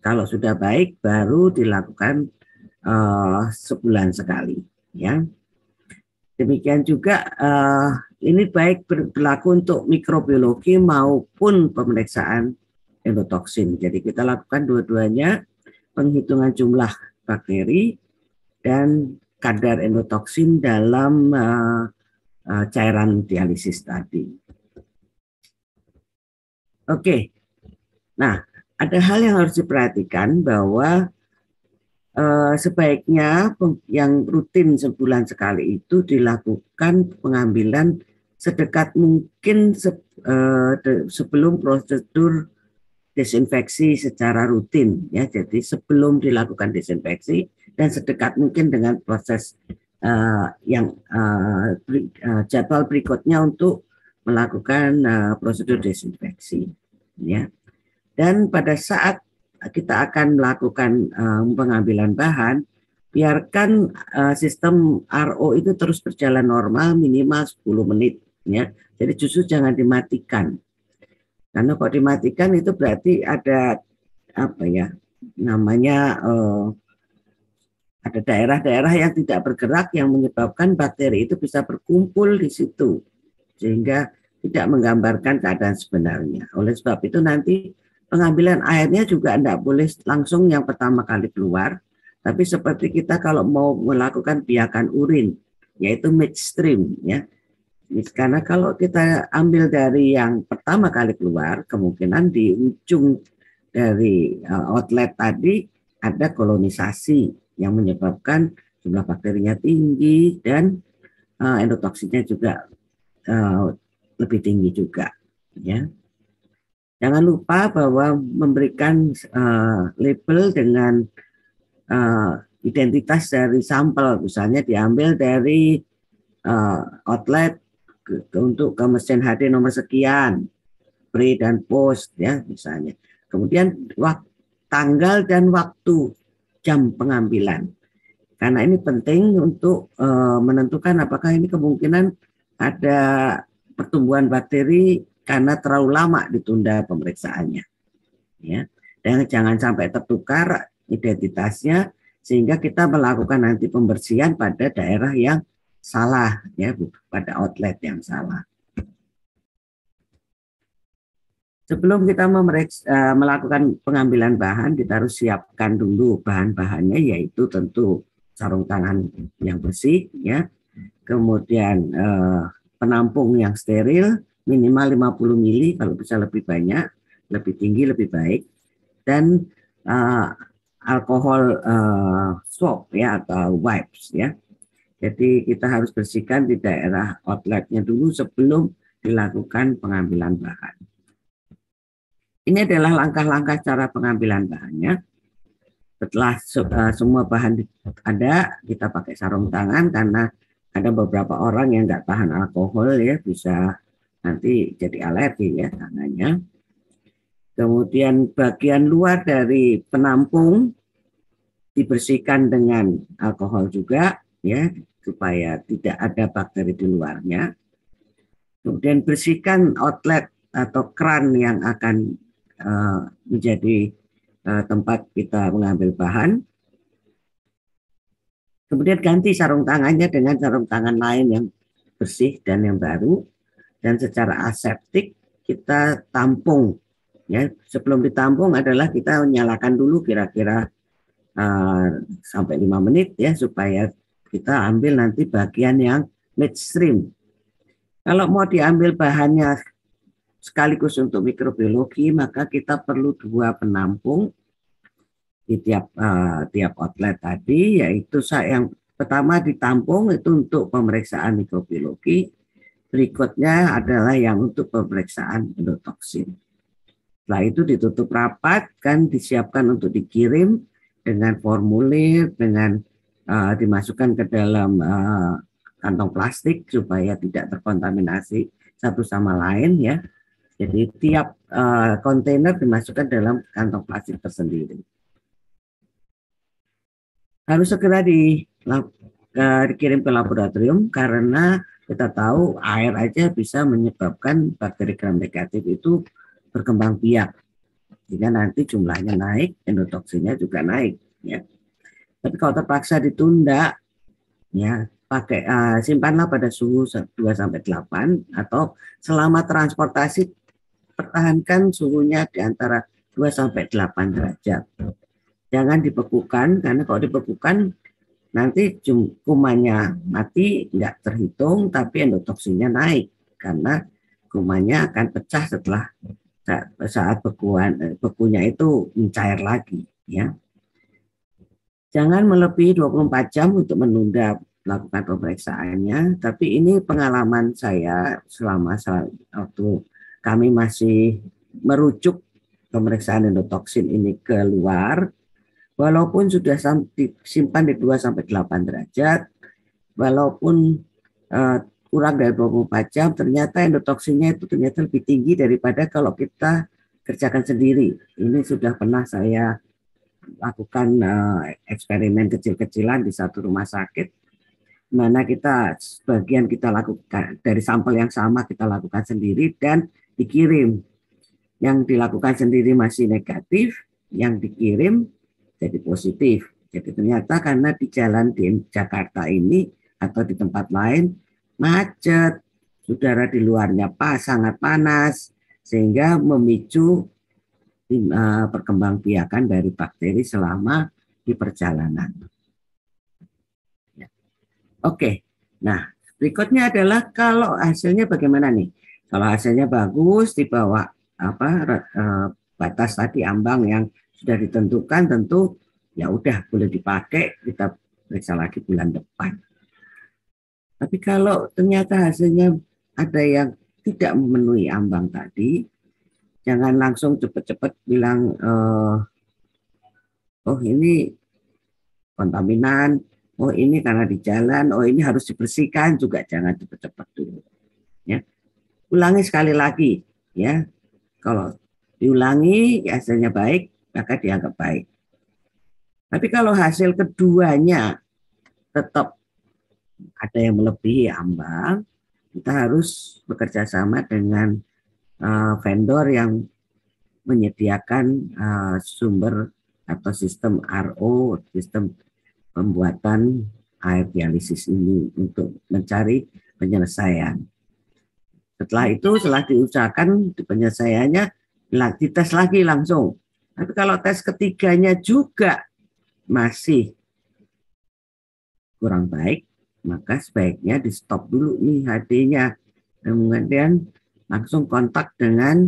Kalau sudah baik baru dilakukan uh, sebulan sekali ya. Demikian juga uh, ini baik berlaku untuk mikrobiologi maupun pemeriksaan endotoksin. Jadi kita lakukan dua-duanya penghitungan jumlah bakteri dan kadar endotoksin dalam uh, uh, cairan dialisis tadi. Oke, okay. nah ada hal yang harus diperhatikan bahwa uh, sebaiknya yang rutin sebulan sekali itu dilakukan pengambilan sedekat mungkin se, uh, sebelum prosedur desinfeksi secara rutin ya. Jadi sebelum dilakukan desinfeksi dan sedekat mungkin dengan proses uh, yang uh, eh, beri, uh, eh, jadwal berikutnya untuk melakukan uh, prosedur desinfeksi ya. Dan pada saat kita akan melakukan uh, pengambilan bahan, biarkan uh, sistem RO itu terus berjalan normal minimal 10 menit ya. Jadi justru jangan dimatikan. Karena kalau dimatikan itu berarti ada apa ya namanya uh, ada daerah-daerah yang tidak bergerak yang menyebabkan bakteri itu bisa berkumpul di situ sehingga tidak menggambarkan keadaan sebenarnya. Oleh sebab itu nanti pengambilan airnya juga tidak boleh langsung yang pertama kali keluar, tapi seperti kita kalau mau melakukan biakan urin, yaitu midstream ya. Karena kalau kita ambil dari yang pertama kali keluar, kemungkinan di ujung dari eh, outlet tadi ada kolonisasi yang menyebabkan jumlah bakterinya tinggi dan uh, endotoksinya juga uh, lebih tinggi juga ya jangan lupa bahwa memberikan uh, label dengan uh, identitas dari sampel misalnya diambil dari uh, outlet untuk ke mesin HD nomor sekian pre dan post ya misalnya kemudian waktu tanggal dan waktu jam pengambilan. Karena ini penting untuk e, menentukan apakah ini kemungkinan ada pertumbuhan bakteri karena terlalu lama ditunda pemeriksaannya. Ya. Dan jangan sampai tertukar identitasnya sehingga kita melakukan nanti pembersihan pada daerah yang salah ya pada outlet yang salah. Sebelum kita memeriksa, e, melakukan pengambilan bahan, kita harus siapkan dulu bahan-bahannya, yaitu tentu sarung tangan yang bersih, ya, kemudian eh, penampung yang steril minimal 50 mili, kalau bisa lebih banyak, lebih tinggi lebih baik, dan eh, alkohol eh, swab ya atau wipes ya. Jadi kita harus bersihkan di daerah outletnya dulu sebelum dilakukan pengambilan bahan. Ini adalah langkah-langkah cara pengambilan bahannya. Setelah eh, semua bahan ada, kita pakai sarung tangan karena ada beberapa orang yang nggak tahan alkohol ya bisa nanti jadi alergi ya tangannya. Kemudian bagian luar dari penampung dibersihkan dengan alkohol juga ya supaya tidak ada bakteri di luarnya. Kemudian bersihkan outlet atau keran yang akan Eh, menjadi eh, tempat kita mengambil bahan. Kemudian ganti sarung tangannya dengan sarung tangan lain yang bersih dan yang baru. Dan secara aseptik kita tampung. Ya, sebelum ditampung adalah kita nyalakan dulu kira-kira uh, sampai lima menit ya supaya kita ambil nanti bagian yang midstream. Kalau mau diambil bahannya sekaligus untuk mikrobiologi maka kita perlu dua penampung di tiap uh, tiap outlet tadi yaitu saya yang pertama ditampung itu untuk pemeriksaan mikrobiologi berikutnya adalah yang untuk pemeriksaan endotoksin setelah itu ditutup rapat kan disiapkan untuk dikirim dengan formulir dengan uh, dimasukkan ke dalam uh, kantong plastik supaya tidak terkontaminasi satu sama lain ya jadi tiap uh, kontainer dimasukkan dalam kantong plastik tersendiri. Harus segera di, uh, dikirim ke laboratorium karena kita tahu air aja bisa menyebabkan bakteri gram negatif itu berkembang biak. Jika nanti jumlahnya naik, endotoksinya juga naik. Ya. Tapi kalau terpaksa ditunda, ya pakai uh, simpanlah pada suhu 2 sampai 8 atau selama transportasi pertahankan suhunya di antara 2 sampai 8 derajat. Jangan dibekukan karena kalau dibekukan nanti kumannya mati nggak terhitung tapi endotoksinnya naik karena kumannya akan pecah setelah saat bekuan eh, bekunya itu mencair lagi ya. Jangan melebihi 24 jam untuk menunda melakukan pemeriksaannya, tapi ini pengalaman saya selama waktu kami masih merujuk pemeriksaan endotoksin ini keluar walaupun sudah simpan di 2 sampai 8 derajat walaupun uh, kurang dari 24 jam ternyata endotoksinnya itu ternyata lebih tinggi daripada kalau kita kerjakan sendiri. Ini sudah pernah saya lakukan uh, eksperimen kecil-kecilan di satu rumah sakit mana kita sebagian kita lakukan dari sampel yang sama kita lakukan sendiri dan dikirim. Yang dilakukan sendiri masih negatif, yang dikirim jadi positif. Jadi ternyata karena di jalan di Jakarta ini atau di tempat lain macet, udara di luarnya pas sangat panas sehingga memicu e, perkembangbiakan dari bakteri selama di perjalanan. Ya. Oke, nah berikutnya adalah kalau hasilnya bagaimana nih? Kalau hasilnya bagus di bawah apa e, batas tadi ambang yang sudah ditentukan tentu ya udah boleh dipakai kita periksa lagi bulan depan. Tapi kalau ternyata hasilnya ada yang tidak memenuhi ambang tadi, jangan langsung cepet-cepet bilang e, oh ini kontaminan, oh ini karena di jalan, oh ini harus dibersihkan juga jangan cepet-cepet dulu ulangi sekali lagi ya kalau diulangi hasilnya baik maka dianggap baik tapi kalau hasil keduanya tetap ada yang melebihi ya ambang kita harus bekerja sama dengan uh, vendor yang menyediakan uh, sumber atau sistem RO sistem pembuatan air dialisis ini untuk mencari penyelesaian setelah itu setelah diusahakan di penyelesaiannya dites lagi langsung. Tapi kalau tes ketiganya juga masih kurang baik, maka sebaiknya di stop dulu nih HD-nya. kemudian langsung kontak dengan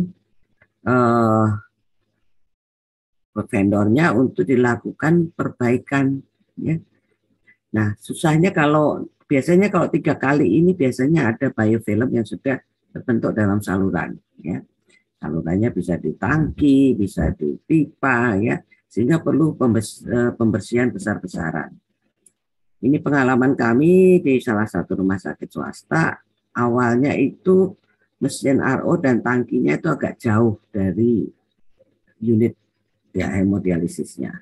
uh, vendornya untuk dilakukan perbaikan. Ya. Nah, susahnya kalau biasanya kalau tiga kali ini biasanya ada biofilm yang sudah terbentuk dalam saluran ya salurannya bisa di tangki bisa di pipa ya sehingga perlu e, pembersihan besar-besaran ini pengalaman kami di salah satu rumah sakit swasta awalnya itu mesin RO dan tangkinya itu agak jauh dari unit ya hemodialisisnya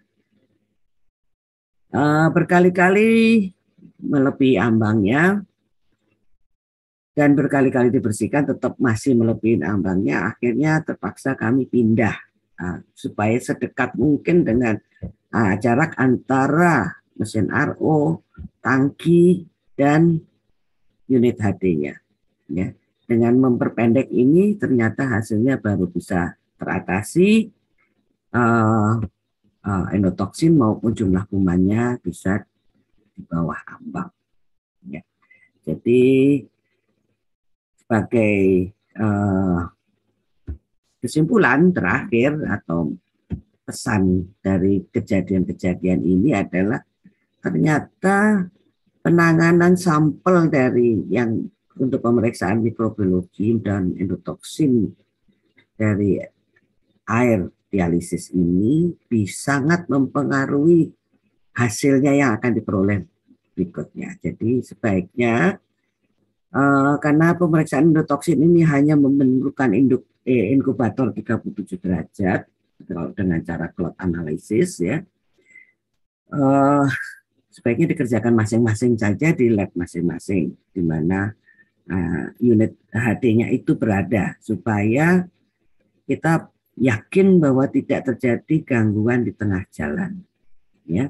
e, berkali-kali melebihi ambangnya dan berkali-kali dibersihkan tetap masih melebihi ambangnya akhirnya terpaksa kami pindah uh, supaya sedekat mungkin dengan uh, jarak antara mesin RO, tangki dan unit HD-nya ya. Dengan memperpendek ini ternyata hasilnya baru bisa teratasi uh, uh, endotoksin maupun jumlah kumannya bisa di bawah ambang ya. Jadi sebagai uh, kesimpulan terakhir atau pesan dari kejadian-kejadian ini adalah ternyata penanganan sampel dari yang untuk pemeriksaan mikrobiologi dan endotoksin dari air dialisis ini bisa sangat mempengaruhi hasilnya yang akan diperoleh berikutnya. Jadi sebaiknya Eh, karena pemeriksaan endotoksin ini hanya memerlukan induk, eh, inkubator 37 derajat kalau dengan cara clot analysis ya. Uh, sebaiknya dikerjakan masing-masing saja di lab masing-masing di mana uh, unit HD-nya itu berada supaya kita yakin bahwa tidak terjadi gangguan di tengah jalan ya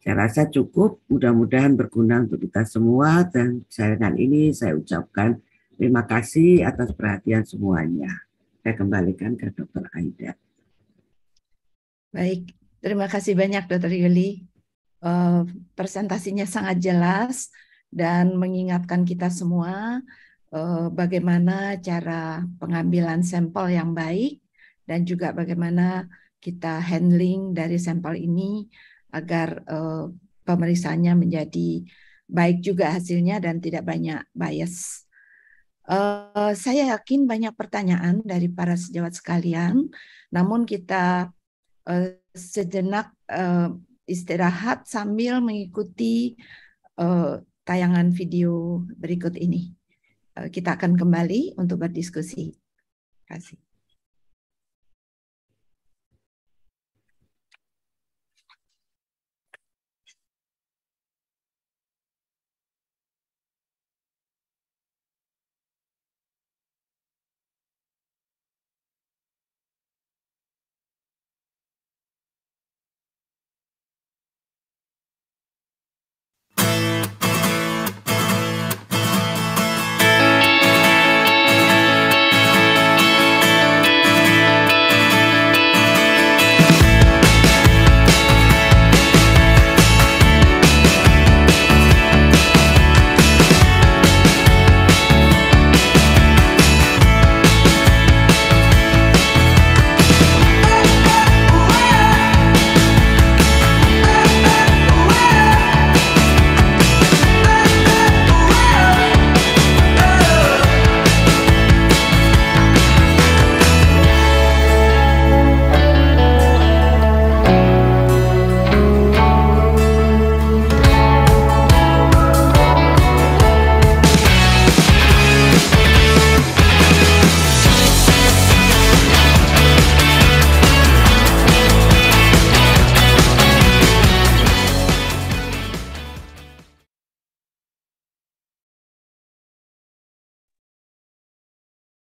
saya rasa cukup, mudah-mudahan berguna untuk kita semua dan saya dengan ini saya ucapkan terima kasih atas perhatian semuanya. Saya kembalikan ke Dr. Aida. Baik, terima kasih banyak Dr. Yuli. Uh, presentasinya sangat jelas dan mengingatkan kita semua eh, bagaimana cara pengambilan sampel yang baik dan juga bagaimana kita handling dari sampel ini agar uh, pemeriksaannya menjadi baik juga hasilnya dan tidak banyak bias. Uh, saya yakin banyak pertanyaan dari para sejawat sekalian, namun kita uh, sejenak uh, istirahat sambil mengikuti uh, tayangan video berikut ini. Uh, kita akan kembali untuk berdiskusi. Terima kasih.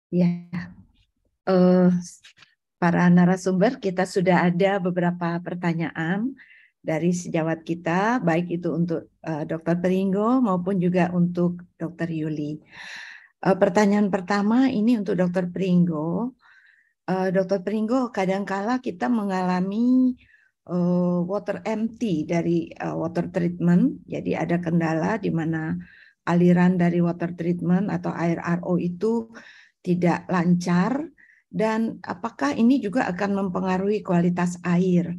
Ya, uh, para narasumber kita sudah ada beberapa pertanyaan dari sejawat kita, baik itu untuk uh, eh, Pringo Peringgo maupun juga untuk Dokter Yuli. Uh, pertanyaan pertama ini untuk Dokter Peringgo. Uh, Pringo Peringgo, kadangkala kita mengalami uh, water empty dari uh, water treatment, jadi ada kendala di mana aliran dari water treatment atau air RO itu tidak lancar dan apakah ini juga akan mempengaruhi kualitas air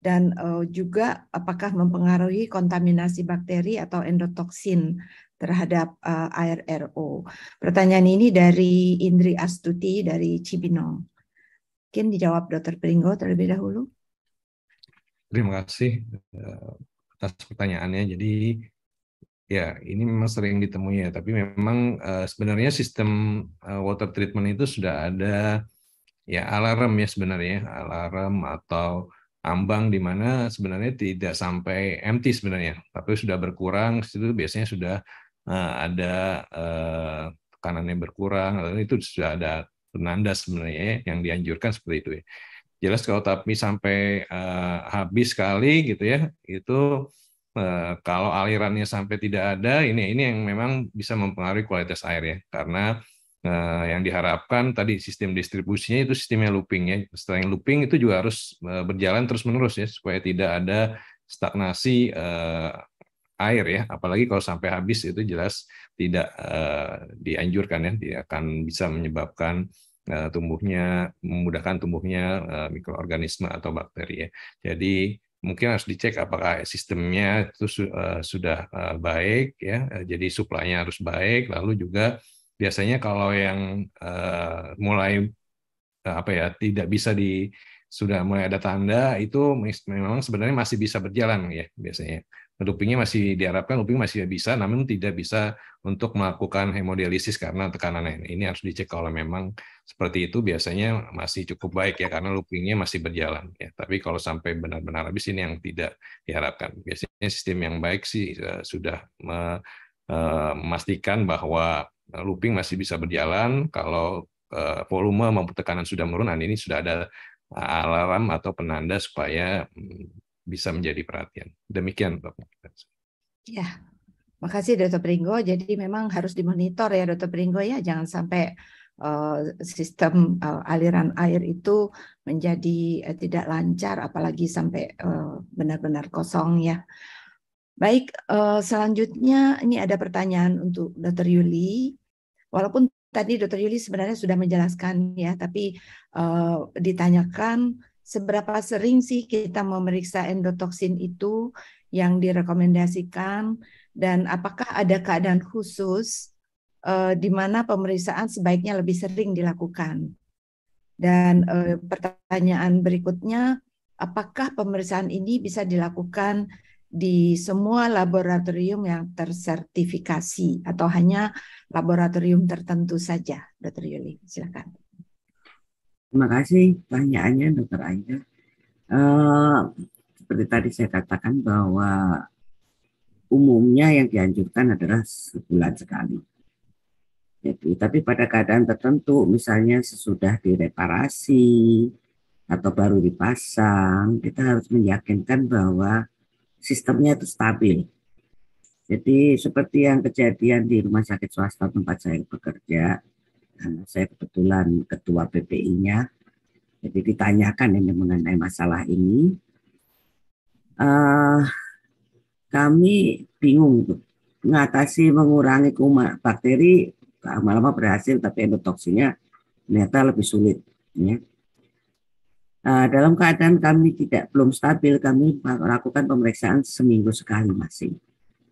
dan eh, juga apakah mempengaruhi kontaminasi bakteri atau endotoksin terhadap eh, air RO. Pertanyaan ini dari Indri Astuti dari Cibinong. Mungkin dijawab Dokter Pringgo terlebih dahulu. Terima kasih eh, atas pertanyaannya. Jadi Ya, ini memang sering ditemui ya, tapi memang uh, sebenarnya sistem uh, water treatment itu sudah ada ya alarm ya sebenarnya, alarm atau ambang di mana sebenarnya tidak sampai empty sebenarnya, tapi sudah berkurang, itu biasanya sudah uh, ada uh, tekanannya berkurang, itu sudah ada penanda sebenarnya yang dianjurkan seperti itu ya. Jelas kalau tapi sampai uh, habis sekali gitu ya, itu Eh, kalau alirannya sampai tidak ada, ini ini yang memang bisa mempengaruhi kualitas air ya, karena eh, yang diharapkan tadi sistem distribusinya itu sistemnya looping ya. Setelah yang looping itu juga harus eh, berjalan terus menerus ya, supaya tidak ada stagnasi air ya. Apalagi kalau sampai habis itu jelas tidak dianjurkan ya, dia akan bisa menyebabkan tumbuhnya memudahkan tumbuhnya mikroorganisme atau bakteri ya. Jadi mungkin harus dicek apakah sistemnya itu su uh, sudah uh, baik ya eh, jadi suplainya harus baik lalu juga biasanya kalau yang uh, mulai uh, apa ya tidak bisa di sudah mulai ada tanda itu memang sebenarnya masih bisa berjalan ya biasanya Loopingnya masih diharapkan looping masih bisa, namun tidak bisa untuk melakukan hemodialisis karena tekanan ini harus dicek kalau memang seperti itu biasanya masih cukup baik ya karena loopingnya masih berjalan ya. Tapi kalau sampai benar-benar habis ini yang tidak diharapkan. Biasanya sistem yang baik sih eh, sudah eh, memastikan bahwa looping masih bisa berjalan kalau eh, volume maupun tekanan sudah menurun, nah ini sudah ada alarm atau penanda supaya hmm, bisa menjadi perhatian. Demikian Bapak. Ya, makasih Dr. Pringgo. Jadi memang harus dimonitor ya Dr. Pringgo ya, jangan sampai eh, sistem eh, aliran air itu menjadi eh, tidak lancar, apalagi sampai benar-benar kosong ya. Baik, selanjutnya ini ada pertanyaan untuk Dr. Yuli. Walaupun tadi Dr. Yuli sebenarnya sudah menjelaskan ya, tapi ditanyakan seberapa sering sih kita memeriksa endotoksin itu yang direkomendasikan dan apakah ada keadaan khusus uh, di mana pemeriksaan sebaiknya lebih sering dilakukan. Dan uh, pertanyaan berikutnya, apakah pemeriksaan ini bisa dilakukan di semua laboratorium yang tersertifikasi atau hanya laboratorium tertentu saja, Dr. Yuli? Silakan. Terima kasih pertanyaannya Dokter Aida. Uh, seperti tadi saya katakan bahwa umumnya yang dianjurkan adalah sebulan sekali. Jadi, tapi pada keadaan tertentu, misalnya sesudah direparasi atau baru dipasang, kita harus meyakinkan bahwa sistemnya itu stabil. Jadi seperti yang kejadian di rumah sakit swasta tempat saya bekerja, saya kebetulan ketua PPI-nya. Jadi ditanyakan ini mengenai masalah ini. Uh, kami bingung mengatasi mengurangi kuman bakteri lama-lama berhasil tapi endotoksinya ternyata lebih sulit ya. Uh, dalam keadaan kami tidak belum stabil kami melakukan pemeriksaan seminggu sekali masih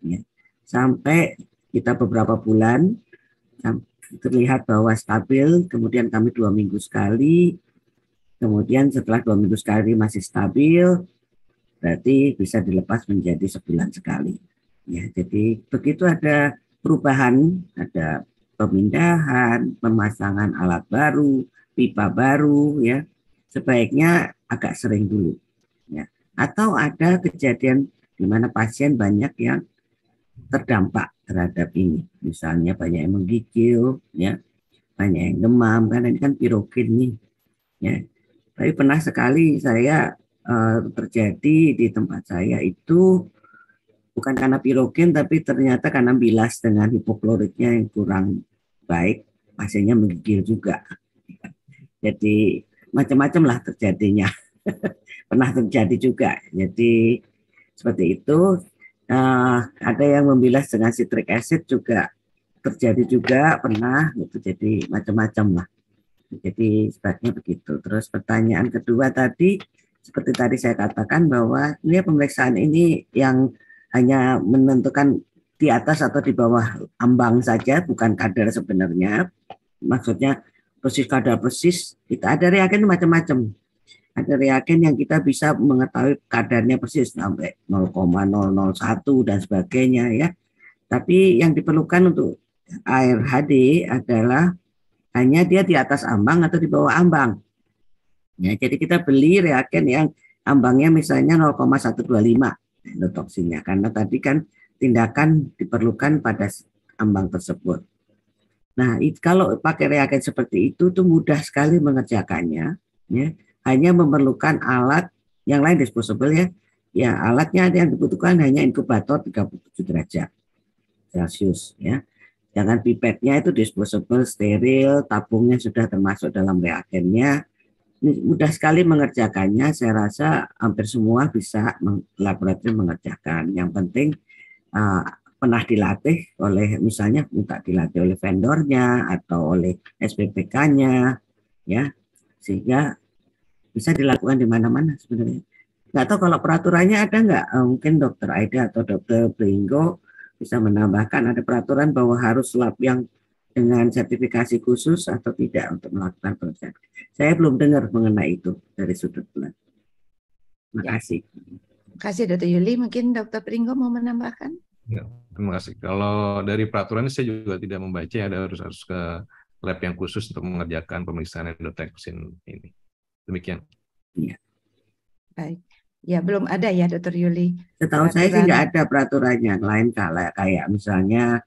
ya. sampai kita beberapa bulan terlihat bahwa stabil, kemudian kami dua minggu sekali, kemudian setelah dua minggu sekali masih stabil, berarti bisa dilepas menjadi sebulan sekali. Ya, jadi begitu ada perubahan, ada pemindahan, pemasangan alat baru, pipa baru, ya sebaiknya agak sering dulu. Ya. Atau ada kejadian di mana pasien banyak yang terdampak terhadap ini. Misalnya banyak yang menggigil, ya, banyak yang demam, karena ini kan pirokin nih. Ya. Tapi pernah sekali saya uh, terjadi di tempat saya itu bukan karena pirokin, tapi ternyata karena bilas dengan hipokloritnya yang kurang baik, pasiennya menggigil juga. Jadi macam-macam lah terjadinya. [laughs] pernah terjadi juga. Jadi seperti itu uh, ada yang membilas dengan citric acid juga terjadi juga pernah gitu jadi macam-macam lah jadi sebabnya begitu terus pertanyaan kedua tadi seperti tadi saya katakan bahwa ini pemeriksaan ini yang hanya menentukan di atas atau di bawah ambang saja bukan kadar sebenarnya maksudnya persis kadar persis kita ada reagen macam-macam ada reagen yang kita bisa mengetahui kadarnya persis sampai 0,001 dan sebagainya ya. Tapi yang diperlukan untuk air HD adalah hanya dia di atas ambang atau di bawah ambang. Ya, jadi kita beli reagen yang ambangnya misalnya 0,125 endotoksinya nah, karena tadi kan tindakan diperlukan pada ambang tersebut. Nah, kalau pakai reagen seperti itu tuh mudah sekali mengerjakannya, ya hanya memerlukan alat yang lain disposable ya. Ya, alatnya yang dibutuhkan hanya inkubator 37 derajat Celcius ya. Jangan pipetnya itu disposable, steril, tabungnya sudah termasuk dalam reagennya. Mudah sekali mengerjakannya, saya rasa hampir semua bisa laboratorium mengerjakan. Yang penting uh, pernah dilatih oleh misalnya minta dilatih oleh vendornya atau oleh SPPK-nya ya sehingga bisa dilakukan di mana-mana sebenarnya. Nggak tahu kalau peraturannya ada nggak? Eh, mungkin dokter Aida atau dokter Bringo bisa menambahkan ada peraturan bahwa harus lab yang dengan sertifikasi khusus atau tidak untuk melakukan penelitian. Saya belum dengar mengenai itu dari sudut bulan. Terima ya. kasih. Terima kasih Dokter Yuli. Mungkin Dokter Pringgo mau menambahkan? Ya, terima kasih. Kalau dari peraturan saya juga tidak membaca ya, ada harus harus ke lab yang khusus untuk mengerjakan pemeriksaan endotoksin ini. Demikian. Ya. Baik. Ya, belum ada ya, Dokter Yuli. Setahu saya sih nggak ada peraturannya lain kalau kayak misalnya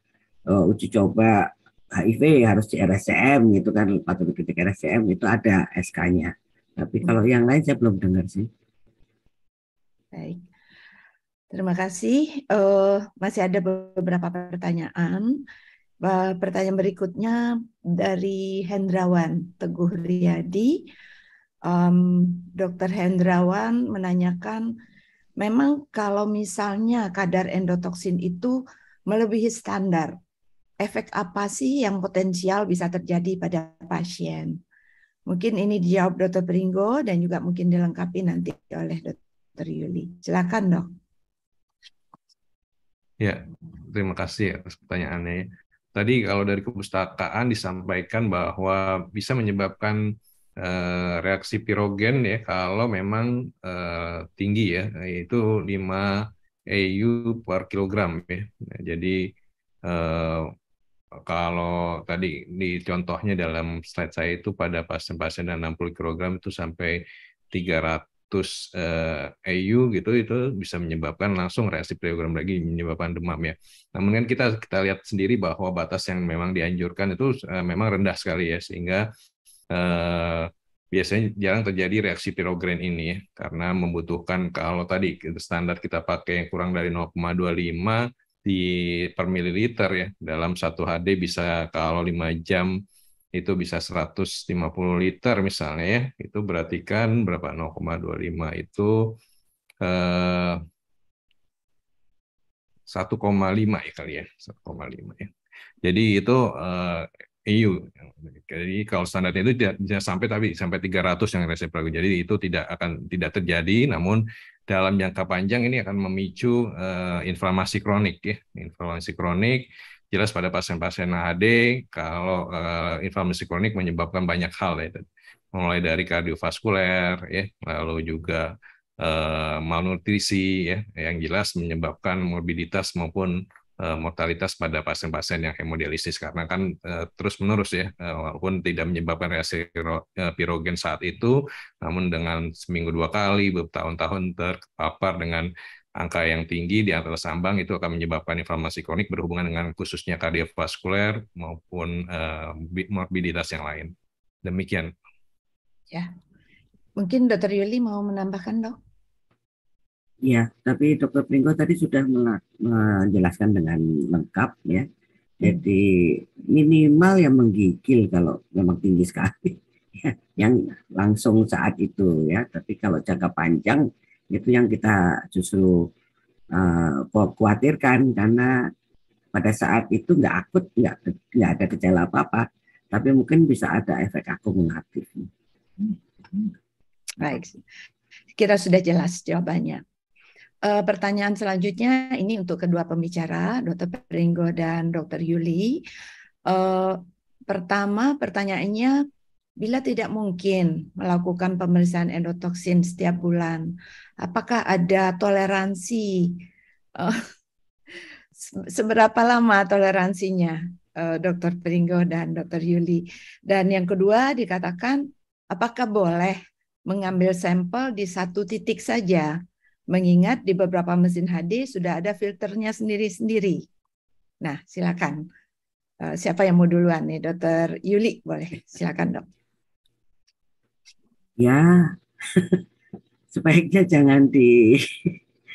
uh, uji coba HIV harus di RSCM gitu kan, patologi klinik RSCM itu ada SK-nya. Tapi hmm. kalau yang lain saya belum dengar sih. Baik. Terima kasih. Uh, masih ada beberapa pertanyaan. Eh, pertanyaan berikutnya dari Hendrawan Teguh Riyadi um, Dr. Hendrawan menanyakan, memang kalau misalnya kadar endotoksin itu melebihi standar, efek apa sih yang potensial bisa terjadi pada pasien? Mungkin ini dijawab Dr. Pringgo dan juga mungkin dilengkapi nanti oleh Dr. Yuli. Silakan dok. Ya, terima kasih atas pertanyaannya. Tadi kalau dari kepustakaan disampaikan bahwa bisa menyebabkan Eh, reaksi pirogen ya kalau memang eh, tinggi ya yaitu 5 AU per kilogram ya. Nah, jadi eh, kalau tadi di contohnya dalam slide saya itu pada pasien-pasien yang 60 kg itu sampai 300 eh, EU gitu itu bisa menyebabkan langsung reaksi program lagi menyebabkan demam ya. Namun kan kita kita lihat sendiri bahwa batas yang memang dianjurkan itu memang rendah sekali ya sehingga Eh, biasanya jarang terjadi reaksi pirogen ini ya, karena membutuhkan kalau tadi standar kita pakai yang kurang dari 0,25 di per mililiter ya dalam satu HD bisa kalau 5 jam itu bisa 150 liter misalnya ya itu berarti kan berapa 0,25 itu eh, 1,5 ya kali ya 1,5 ya jadi itu eh, EU. Jadi kalau standarnya itu tidak bisa sampai tapi sampai 300 yang resep Jadi itu tidak akan tidak terjadi namun dalam jangka panjang ini akan memicu uh, inflamasi kronik ya. Inflamasi kronik jelas pada pasien-pasien AHD kalau uh, inflamasi kronik menyebabkan banyak hal ya. Mulai dari kardiovaskuler ya, lalu juga uh, malnutrisi ya yang jelas menyebabkan morbiditas maupun Eh, mortalitas pada pasien-pasien yang hemodialisis karena kan eh, terus-menerus ya eh, walaupun tidak menyebabkan reaksi pirogen saat itu namun dengan seminggu dua kali bertahun-tahun terpapar dengan angka yang tinggi di antara sambang itu akan menyebabkan inflamasi kronik berhubungan dengan khususnya kardiovaskuler maupun uh, morbiditas yang lain. Demikian. Ya. Mungkin Dokter Yuli mau menambahkan, Dok? Iya, tapi Dokter Pringgo tadi sudah menjelaskan dengan lengkap ya. Hmm. Jadi minimal yang menggigil kalau memang tinggi sekali, [laughs] ya, yang langsung saat itu ya. Tapi kalau jangka panjang itu yang kita justru uh, khawatirkan karena pada saat itu nggak akut, nggak nggak ada gejala apa-apa, tapi mungkin bisa ada efek akumulatif. Hmm, hmm. Baik, kita sudah jelas jawabannya. Uh, pertanyaan selanjutnya ini untuk kedua pembicara, Dr. Pringgo dan Dr. Yuli. Uh, pertama, pertanyaannya, bila tidak mungkin melakukan pemeriksaan endotoksin setiap bulan, apakah ada toleransi? Uh, [laughs] seberapa lama toleransinya, uh, Dr. Pringgo dan Dr. Yuli? Dan yang kedua dikatakan, apakah boleh mengambil sampel di satu titik saja? Mengingat di beberapa mesin HD sudah ada filternya sendiri-sendiri. Nah, silakan. Eh, siapa yang mau duluan nih, Dokter Yuli? Boleh, silakan dok. Ya, [laughs] sebaiknya jangan di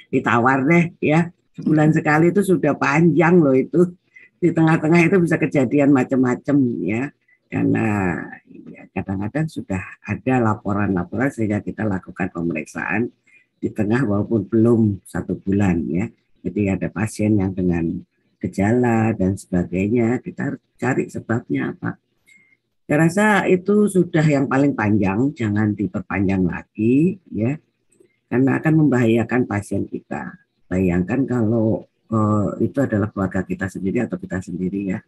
ditawar deh ya. Sebulan sekali itu sudah panjang loh itu. Di tengah-tengah itu bisa kejadian macam-macam ya karena ya, kadang-kadang sudah ada laporan-laporan sehingga kita lakukan pemeriksaan di tengah walaupun belum satu bulan ya. Jadi ada pasien yang dengan gejala dan sebagainya, kita cari sebabnya apa. Saya rasa itu sudah yang paling panjang, jangan diperpanjang lagi ya. Karena akan membahayakan pasien kita. Bayangkan kalau eh, itu adalah keluarga kita sendiri atau kita sendiri ya.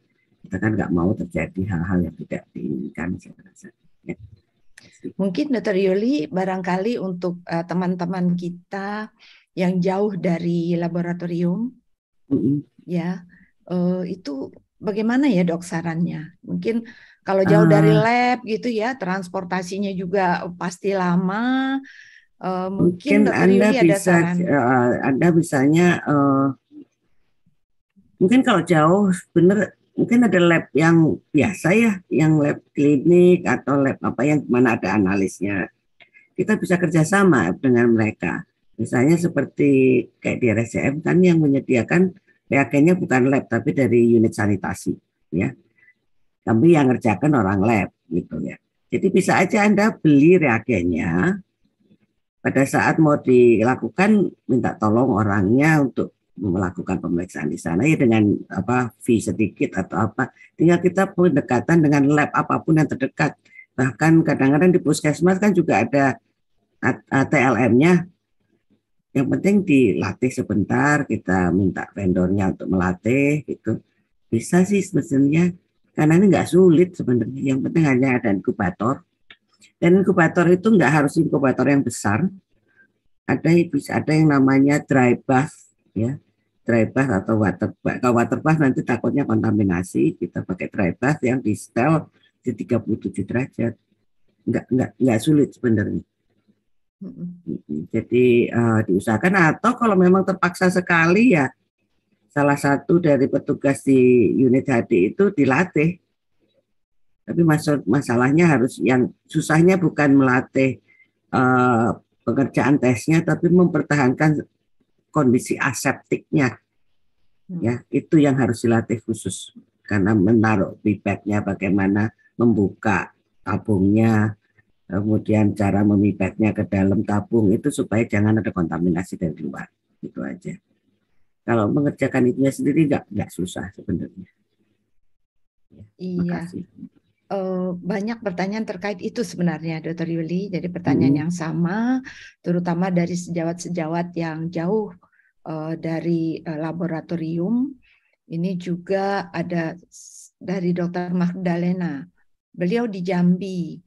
Kita kan nggak mau terjadi hal-hal yang tidak diinginkan saya rasa. Ya. Mungkin Dr Yuli barangkali untuk eh, teman-teman uh, kita yang jauh dari laboratorium, mm-hmm. ya uh, itu bagaimana ya dok sarannya? Mungkin kalau jauh uh. dari ah. lab gitu ya transportasinya juga pasti lama. Uh, mungkin, mungkin anda Yuli bisa Uh, anda misalnya uh, mungkin kalau jauh bener mungkin ada lab yang biasa ya, yang lab klinik atau lab apa yang mana ada analisnya. Kita bisa kerjasama dengan mereka. Misalnya seperti kayak di RSCM kan yang menyediakan reagennya bukan lab tapi dari unit sanitasi ya. Kami yang ngerjakan orang lab gitu ya. Jadi bisa aja Anda beli reagennya pada saat mau dilakukan minta tolong orangnya untuk melakukan pemeriksaan di sana ya dengan apa fee sedikit atau apa tinggal kita pendekatan dengan lab apapun yang terdekat bahkan kadang-kadang di puskesmas kan juga ada TLM-nya yang penting dilatih sebentar kita minta vendornya untuk melatih gitu bisa sih sebenarnya karena ini nggak sulit sebenarnya yang penting hanya ada inkubator dan inkubator itu nggak harus inkubator yang besar ada bisa ada yang namanya dry bath ya dry bath atau water bath. Kalau water bath nanti takutnya kontaminasi, kita pakai dry bath yang di setel di 37 derajat. Enggak enggak enggak sulit sebenarnya. Jadi uh, diusahakan atau kalau memang terpaksa sekali ya salah satu dari petugas di unit HD itu dilatih. Tapi maksud masalahnya harus yang susahnya bukan melatih uh, pengerjaan tesnya, tapi mempertahankan kondisi aseptiknya. Hmm. Ya, itu yang harus dilatih khusus karena menaruh pipetnya bagaimana membuka tabungnya, kemudian cara memipetnya ke dalam tabung itu supaya jangan ada kontaminasi dari luar. Itu aja. Kalau mengerjakan itu sendiri nggak nggak susah sebenarnya. Ya, iya. Uh, banyak pertanyaan terkait itu sebenarnya, Dokter Yuli. Jadi pertanyaan hmm. yang sama, terutama dari sejawat-sejawat yang jauh Eh, dari eh, laboratorium. Ini juga ada dari Dr. Magdalena. Beliau di Jambi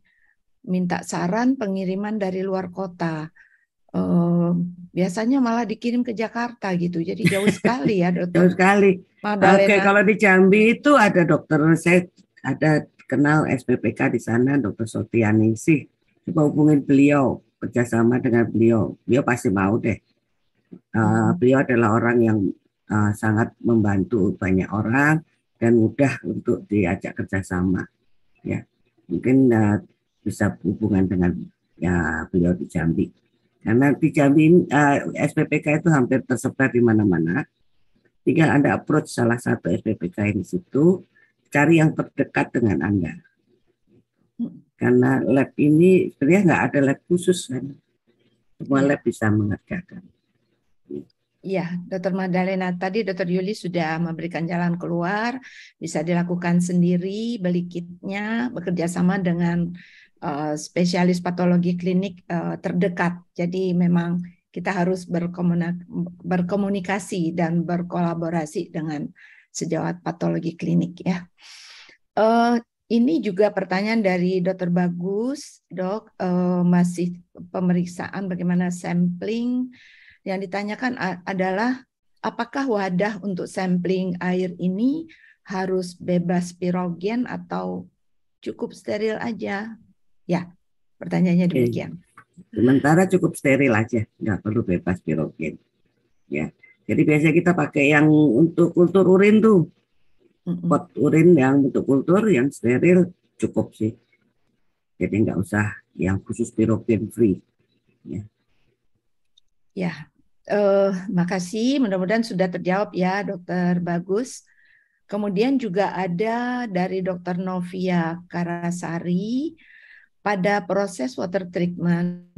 minta saran pengiriman dari luar kota. Eh, biasanya malah dikirim ke Jakarta gitu. Jadi jauh sekali ya, Dokter. [laughs] jauh sekali. Magdalena. Oke, kalau di Jambi itu ada dokter saya ada kenal SPPK di sana Dr. Sotianingsih. Coba hubungin beliau kerjasama dengan beliau. Beliau pasti mau deh Uh, beliau adalah orang yang uh, sangat membantu banyak orang dan mudah untuk diajak kerjasama. Ya, mungkin uh, bisa hubungan dengan ya beliau di Jambi. Karena di Jambi uh, SPPK itu hampir tersebar di mana-mana. Tinggal Anda approach salah satu SPPK di situ, cari yang terdekat dengan Anda. Karena lab ini sebenarnya nggak ada lab khusus kan. Semua iya. lab bisa mengerjakan. Ya, Dr. Madalena tadi Dr. Yuli sudah memberikan jalan keluar, bisa dilakukan sendiri, beli kitnya, bekerja sama dengan uh, spesialis patologi klinik uh, terdekat. Jadi memang kita harus berkomunikasi dan berkolaborasi dengan sejawat patologi klinik ya. Uh, ini juga pertanyaan dari Dokter Bagus, dok uh, masih pemeriksaan bagaimana sampling yang ditanyakan adalah apakah wadah untuk sampling air ini harus bebas pirogen atau cukup steril aja? Ya, pertanyaannya demikian. Sementara cukup steril aja, nggak perlu bebas pirogen. Ya, jadi biasanya kita pakai yang untuk kultur urin tuh, pot urin yang untuk kultur yang steril cukup sih. Jadi nggak usah yang khusus pirogen free. Ya. Ya, uh, makasih. Mudah-mudahan sudah terjawab ya, Dokter Bagus. Kemudian juga ada dari Dokter Novia Karasari pada proses water treatment,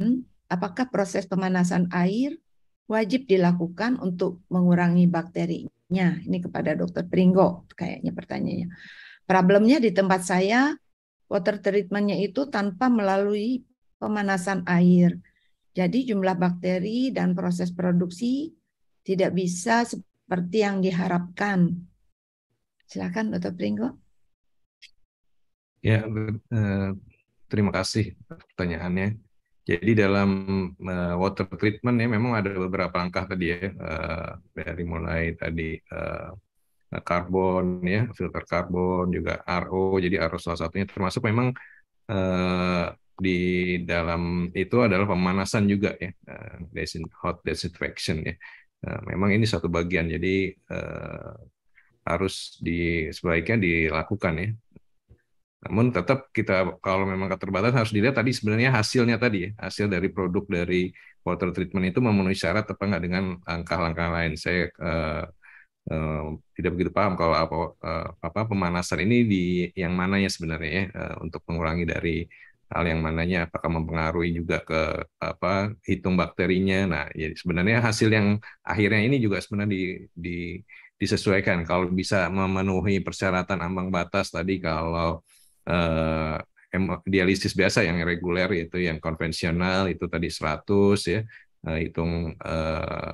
apakah proses pemanasan air wajib dilakukan untuk mengurangi bakterinya? Ini kepada Dokter Pringgo kayaknya pertanyaannya. Problemnya di tempat saya water treatmentnya itu tanpa melalui pemanasan air. Jadi jumlah bakteri dan proses produksi tidak bisa seperti yang diharapkan. Silakan Dr. Pringgo. Ya, eh, terima kasih pertanyaannya. Jadi dalam eh, water treatment ya memang ada beberapa langkah tadi ya eh, dari mulai tadi karbon ya filter karbon juga RO jadi RO salah satunya termasuk memang di dalam itu adalah pemanasan juga ya, eh, hot desinfection ya. Eh, memang ini satu bagian, jadi eh, harus di sebaiknya dilakukan ya. Namun tetap kita kalau memang keterbatasan harus dilihat tadi sebenarnya hasilnya tadi ya, hasil dari produk dari water treatment itu memenuhi syarat apa enggak dengan langkah-langkah lain. Saya uh, uh, tidak begitu paham kalau apa, uh, apa pemanasan ini di yang mananya sebenarnya ya, uh, untuk mengurangi dari hal yang mananya apakah mempengaruhi juga ke apa hitung bakterinya nah jadi ya, sebenarnya hasil yang akhirnya ini juga sebenarnya di, di disesuaikan kalau bisa memenuhi persyaratan ambang batas tadi kalau eh, dialisis biasa yang reguler itu yang konvensional itu tadi 100 ya eh, hitung eh,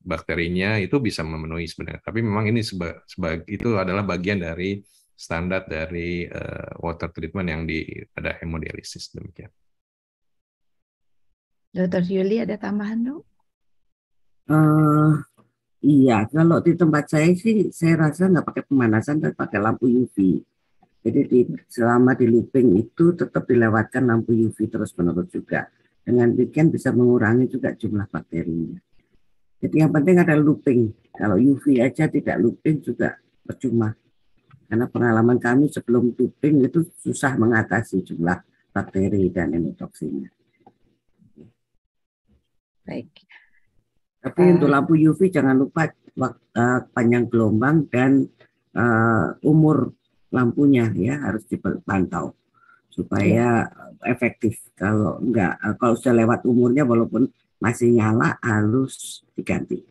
bakterinya itu bisa memenuhi sebenarnya tapi memang ini sebagai itu adalah bagian dari standar dari uh, water treatment yang di ada hemodialisis demikian. Dokter Yuli ada tambahan dong? Uh, eh, iya, kalau di tempat saya sih saya rasa nggak pakai pemanasan tapi pakai lampu UV. Jadi di, selama di looping itu tetap dilewatkan lampu UV terus menerus juga. Dengan demikian bisa mengurangi juga jumlah bakterinya. Jadi yang penting ada looping. Kalau UV aja tidak looping juga percuma. Karena pengalaman kami sebelum tuping itu susah mengatasi jumlah bakteri dan endotoksinnya. Baik. Tapi uh, untuk lampu UV jangan lupa waktu, uh, eh, panjang gelombang dan uh, umur lampunya ya harus dipantau supaya yeah. efektif. Kalau enggak kalau sudah lewat umurnya walaupun masih nyala harus diganti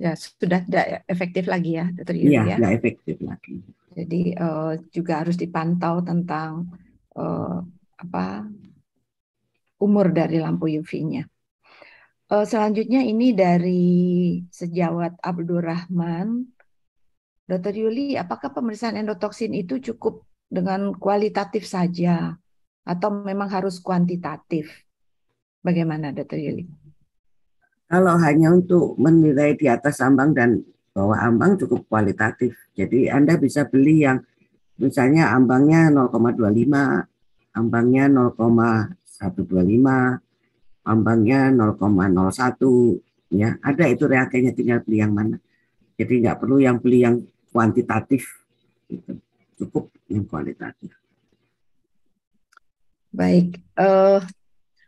ya sudah tidak efektif lagi ya, Dokter Yudi iya, ya. Tidak efektif lagi. Jadi uh, juga harus dipantau tentang uh, apa umur dari lampu UV-nya. Uh, eh, selanjutnya ini dari sejawat Abdurrahman. Dr. Yuli, apakah pemeriksaan endotoksin itu cukup dengan kualitatif saja atau memang harus kuantitatif? Bagaimana Dr. Yuli? Kalau hanya untuk menilai di atas ambang dan bawah ambang cukup kualitatif. Jadi Anda bisa beli yang misalnya ambangnya 0,25, ambangnya 0,125, ambangnya 0,01 ya. Ada itu reagennya tinggal beli yang mana. Jadi nggak perlu yang beli yang kuantitatif gitu. Cukup yang kualitatif. Baik, uh,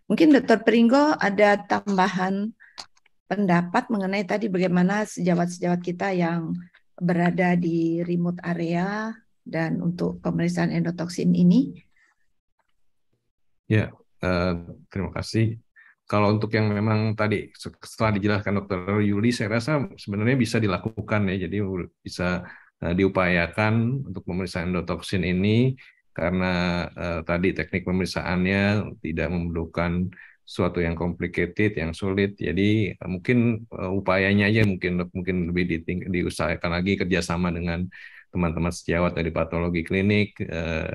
mungkin Dokter Pringgo ada tambahan pendapat mengenai tadi bagaimana sejawat-sejawat kita yang berada di remote area dan untuk pemeriksaan endotoksin ini? Ya, uh, terima kasih. Kalau untuk yang memang tadi setelah dijelaskan Dokter Yuli, saya rasa sebenarnya bisa dilakukan ya. Jadi bisa eh, diupayakan untuk pemeriksaan endotoksin ini karena uh, tadi teknik pemeriksaannya tidak memerlukan suatu yang complicated, yang sulit. Jadi eh, mungkin eh, upayanya aja mungkin mungkin lebih diusahakan lagi kerjasama dengan teman-teman sejawat dari patologi klinik eh,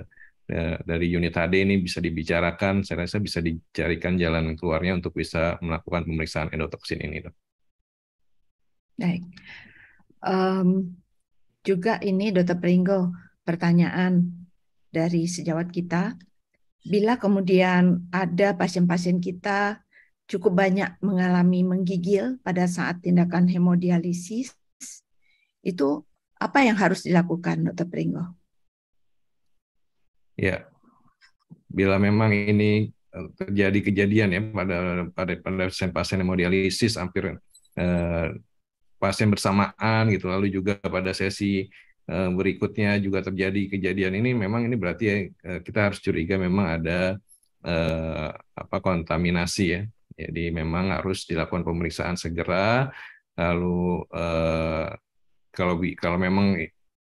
dari unit HD ini bisa dibicarakan. Saya rasa bisa dicarikan jalan keluarnya untuk bisa melakukan pemeriksaan endotoksin ini, dok. Baik. Um, juga ini Dr. Pringo, pertanyaan dari sejawat kita Bila kemudian ada pasien-pasien kita cukup banyak mengalami menggigil pada saat tindakan hemodialisis, itu apa yang harus dilakukan, Dokter Pringgo? Ya, bila memang ini eh, terjadi kejadian ya pada pada pada pasien-pasien hemodialisis hampir eh, pasien bersamaan gitu lalu juga pada sesi Eh, berikutnya juga terjadi kejadian ini memang ini berarti ya kita harus curiga memang ada eh, apa kontaminasi ya. Jadi memang harus dilakukan pemeriksaan segera lalu eh, kalau kalau memang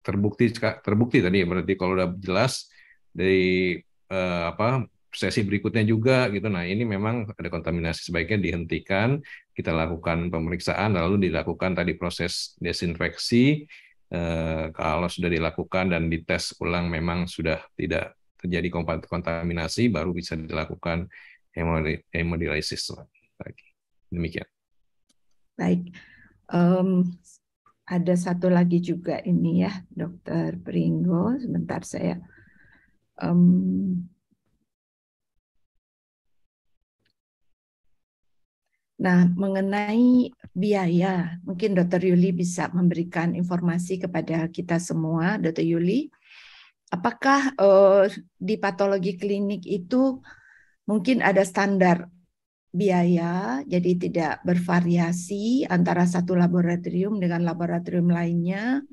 terbukti terbukti tadi ya berarti kalau udah jelas dari eh, apa sesi berikutnya juga gitu. Nah, ini memang ada kontaminasi sebaiknya dihentikan, kita lakukan pemeriksaan lalu dilakukan tadi proses desinfeksi Eh, kalau sudah dilakukan dan dites ulang memang sudah tidak terjadi kontaminasi baru bisa dilakukan hemodialisis lagi. Demikian. Baik. Um, ada satu lagi juga ini ya, Dokter Pringgo. Sebentar saya um, Nah, mengenai biaya, mungkin Dr. Yuli bisa memberikan informasi kepada kita semua, Dr. Yuli. Apakah uh, di patologi klinik itu mungkin ada standar biaya, jadi tidak bervariasi antara satu laboratorium dengan laboratorium lainnya?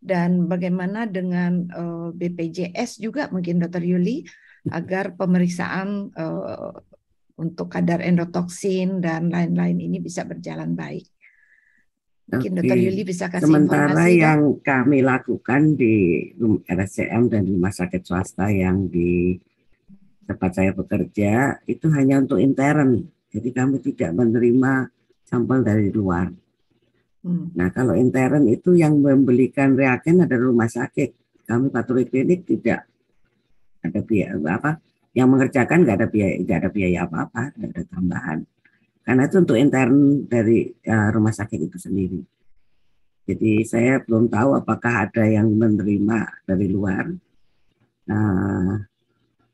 Dan bagaimana dengan uh, eh, BPJS juga mungkin Dr. Yuli agar pemeriksaan uh, untuk kadar endotoksin dan lain-lain ini bisa berjalan baik. Mungkin Oke. Dokter Yuli bisa kasih Sementara informasi. Ya. yang dan... kami lakukan di RSCM dan rumah sakit swasta yang di tempat saya bekerja itu hanya untuk intern. Jadi kami tidak menerima sampel dari luar. Hmm. Nah kalau intern itu yang membelikan reagen ada rumah sakit. Kami patroli klinik tidak ada biaya apa yang mengerjakan nggak ada biaya nggak ada biaya apa-apa nggak ada tambahan karena itu untuk intern dari uh, rumah sakit itu sendiri jadi saya belum tahu apakah ada yang menerima dari luar uh,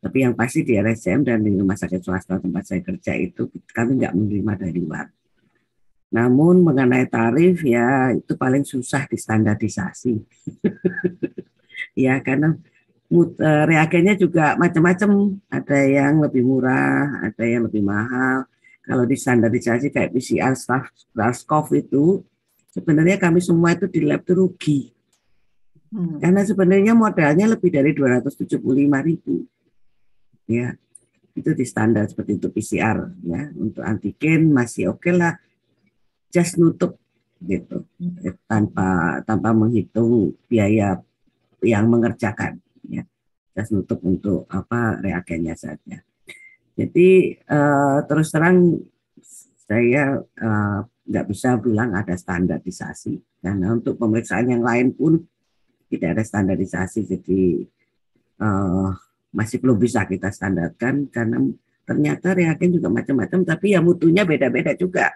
tapi yang pasti di RSM dan di rumah sakit swasta tempat saya kerja itu kami nggak menerima dari luar namun mengenai tarif ya itu paling susah distandarisasi [laughs] ya karena Eh, reagennya juga macam-macam. Ada yang lebih murah, ada yang lebih mahal. Kalau di standarisasi kayak PCR SARS-CoV itu, sebenarnya kami semua itu di lab itu rugi. Hmm. Karena sebenarnya modalnya lebih dari 275 ribu. Ya, itu di standar seperti itu PCR ya. Untuk antigen masih oke okay lah, just nutup gitu hmm. tanpa tanpa menghitung biaya yang mengerjakan gas nutup untuk apa reagennya saja. Jadi uh, terus terang saya uh, nggak bisa bilang ada standarisasi karena untuk pemeriksaan yang lain pun tidak ada standarisasi jadi uh, masih belum bisa kita standarkan karena ternyata reagen juga macam-macam tapi ya mutunya beda-beda juga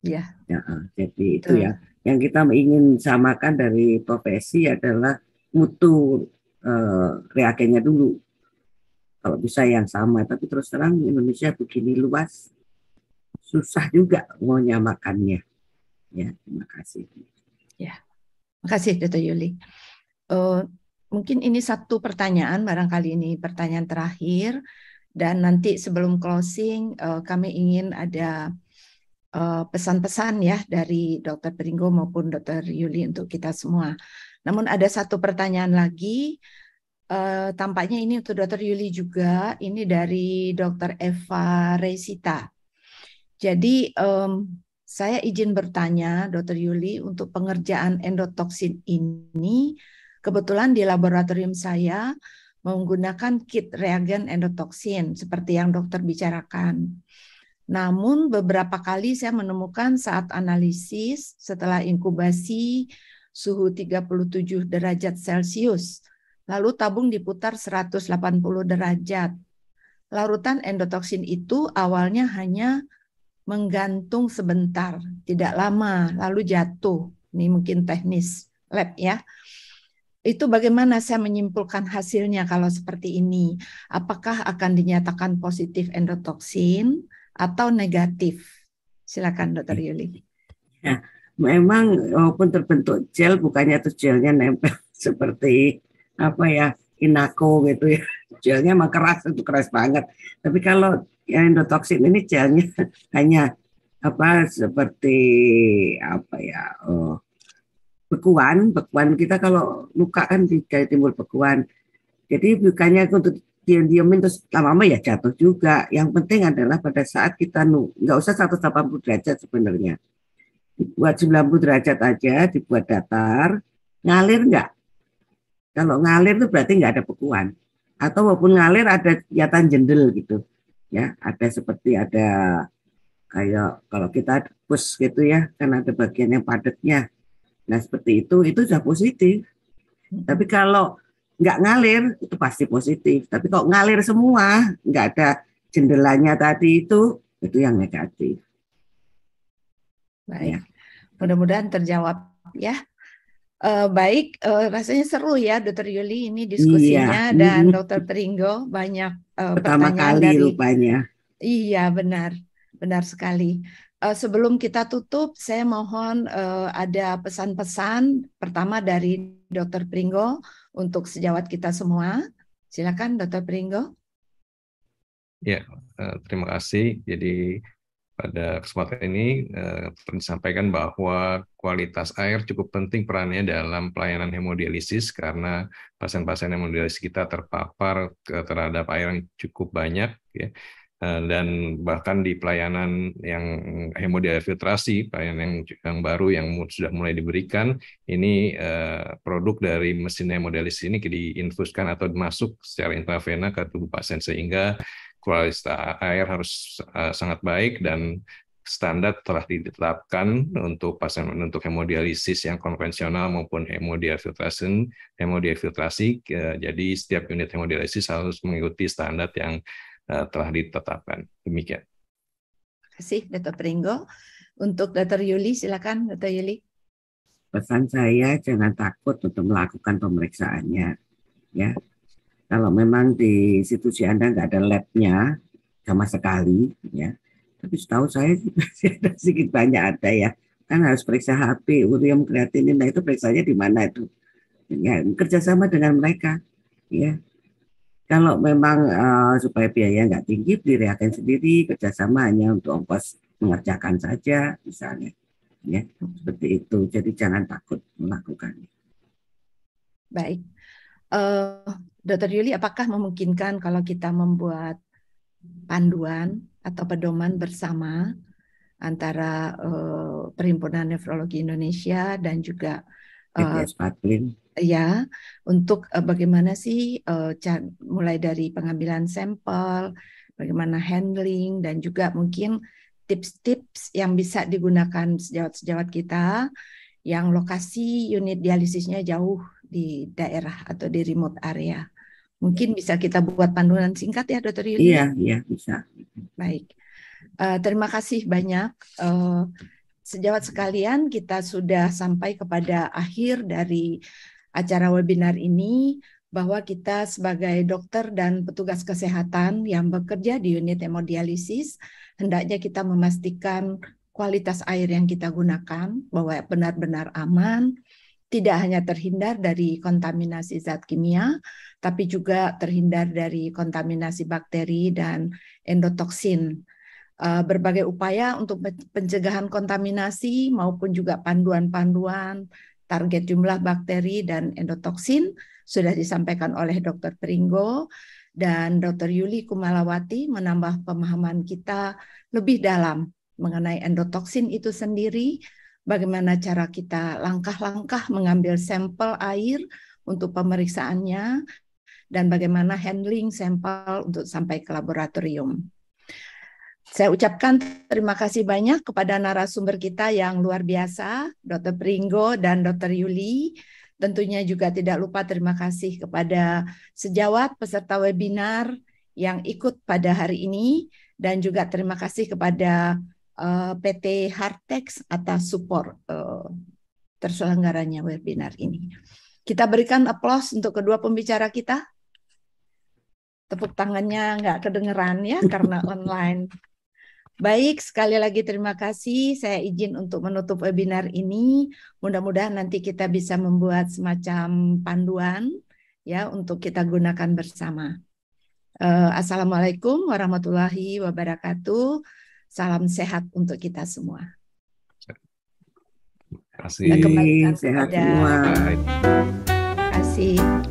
iya. ya, ya jadi itu, itu ya yang kita ingin samakan dari profesi adalah mutu Eh, reagennya dulu. Kalau bisa yang sama, tapi terus terang Indonesia begini luas, susah juga mau nyamakannya. Ya, terima kasih. Ya, terima kasih Dr. Yuli. Uh, mungkin ini satu pertanyaan, barangkali ini pertanyaan terakhir. Dan nanti sebelum closing, uh, kami ingin ada pesan-pesan uh, ya dari Dr. Pringgo maupun Dr. Yuli untuk kita semua. Namun ada satu pertanyaan lagi, uh, tampaknya ini untuk Dr. Yuli juga, ini dari Dr. Eva Resita. Jadi um, saya izin bertanya, Dr. Yuli, untuk pengerjaan endotoksin ini, kebetulan di laboratorium saya menggunakan kit reagen endotoksin seperti yang dokter bicarakan. Namun beberapa kali saya menemukan saat analisis setelah inkubasi suhu 37 derajat Celcius. Lalu tabung diputar 180 derajat. Larutan endotoksin itu awalnya hanya menggantung sebentar, tidak lama, lalu jatuh. Ini mungkin teknis lab ya. Itu bagaimana saya menyimpulkan hasilnya kalau seperti ini? Apakah akan dinyatakan positif endotoksin atau negatif? Silakan Dokter iya. Yuli. Ya, memang walaupun terbentuk gel bukannya tuh gelnya nempel [laughs] seperti apa ya inako gitu ya [laughs] gelnya emang keras itu keras banget tapi kalau yang endotoksin ini gelnya [laughs] hanya apa seperti apa ya oh, bekuan bekuan kita kalau luka kan bisa timbul bekuan jadi bukannya untuk diam-diamin terus lama-lama ya jatuh juga yang penting adalah pada saat kita nggak usah 180 derajat sebenarnya dibuat 90 derajat aja, dibuat datar, ngalir enggak? Kalau ngalir itu berarti enggak ada bekuan. Atau walaupun ngalir ada kegiatan jendel gitu. Ya, ada seperti ada kayak kalau kita push gitu ya, kan ada bagian yang padatnya. Nah, seperti itu itu sudah positif. Tapi kalau nggak ngalir itu pasti positif. Tapi kalau ngalir semua, nggak ada jendelanya tadi itu itu yang negatif. Iya. Baik. Mudah-mudahan terjawab ya. Uh, baik, uh, rasanya seru ya Dokter Yuli ini iya. diskusinya iya. dan Dokter Pringgo banyak uh, Pertama pertanyaan kali dari. rupanya. Iya benar, benar sekali. Uh, sebelum kita tutup, saya mohon uh, ada pesan-pesan pertama dari Dokter Pringgo untuk sejawat kita semua. Silakan Dokter Pringgo. Ya, uh, terima kasih. Jadi pada kesempatan ini eh, perlu disampaikan bahwa kualitas air cukup penting perannya dalam pelayanan hemodialisis karena pasien-pasien hemodialisis kita terpapar terhadap air yang cukup banyak ya eh, dan bahkan di pelayanan yang hemodialisis pelayanan yang, yang baru yang sudah mulai diberikan ini eh, produk dari mesin hemodialisis ini diinfuskan atau dimasuk secara intravena ke tubuh pasien sehingga kualitas air harus eh, sangat baik dan standar telah ditetapkan untuk pasien untuk hemodialisis yang konvensional maupun hemodiafiltrasi hemodiafiltrasi eh, jadi setiap unit hemodialisis harus mengikuti standar yang eh, telah ditetapkan demikian. Terima kasih Dr. Pringgo. Untuk Dr. Yuli silakan Dr. Yuli. Pesan saya jangan takut untuk melakukan pemeriksaannya ya kalau memang di institusi Anda nggak ada labnya sama sekali, ya. Tapi setahu saya [laughs] masih ada sedikit banyak ada ya. Kan harus periksa HP, urium kreatinin, nah itu periksanya di mana itu? Ya, kerjasama dengan mereka, ya. Kalau memang uh, supaya biaya nggak tinggi, beli reagen sendiri, kerjasama hanya untuk ongkos mengerjakan saja, misalnya ya seperti itu jadi jangan takut melakukannya baik uh, Dokter Yuli, apakah memungkinkan kalau kita membuat panduan atau pedoman bersama antara uh, Perhimpunan Nefrologi Indonesia dan juga uh, ya untuk uh, bagaimana sih uh, mulai dari pengambilan sampel, bagaimana handling dan juga mungkin tips-tips yang bisa digunakan sejawat-sejawat kita yang lokasi unit dialisisnya jauh di daerah atau di remote area. Mungkin bisa kita buat panduan singkat ya, Dokter Yuli. Iya, iya bisa. Baik, uh, terima kasih banyak. Uh, sejawat sekalian, kita sudah sampai kepada akhir dari acara webinar ini bahwa kita sebagai dokter dan petugas kesehatan yang bekerja di unit hemodialisis hendaknya kita memastikan kualitas air yang kita gunakan bahwa benar-benar aman, tidak hanya terhindar dari kontaminasi zat kimia, tapi juga terhindar dari kontaminasi bakteri dan endotoksin. E, berbagai upaya untuk pencegahan kontaminasi maupun juga panduan-panduan target jumlah bakteri dan endotoksin sudah disampaikan oleh Dr. Pringgo dan Dr. Yuli Kumalawati menambah pemahaman kita lebih dalam mengenai endotoksin itu sendiri, bagaimana cara kita langkah-langkah mengambil sampel air untuk pemeriksaannya dan bagaimana handling sampel untuk sampai ke laboratorium. Saya ucapkan terima kasih banyak kepada narasumber kita yang luar biasa, Dr. Pringo dan Dr. Yuli. Tentunya juga tidak lupa terima kasih kepada sejawat peserta webinar yang ikut pada hari ini dan juga terima kasih kepada Eh, PT Hartex atas support eh, terselenggaranya webinar ini. Kita berikan aplaus untuk kedua pembicara kita. Tepuk tangannya nggak kedengeran ya karena [laughs] online. Baik, sekali lagi terima kasih. Saya izin untuk menutup webinar ini. Mudah-mudahan nanti kita bisa membuat semacam panduan ya untuk kita gunakan bersama. Eh, Assalamualaikum warahmatullahi wabarakatuh. Salam sehat untuk kita semua. Terima kasih. sehat semua. Terima kasih.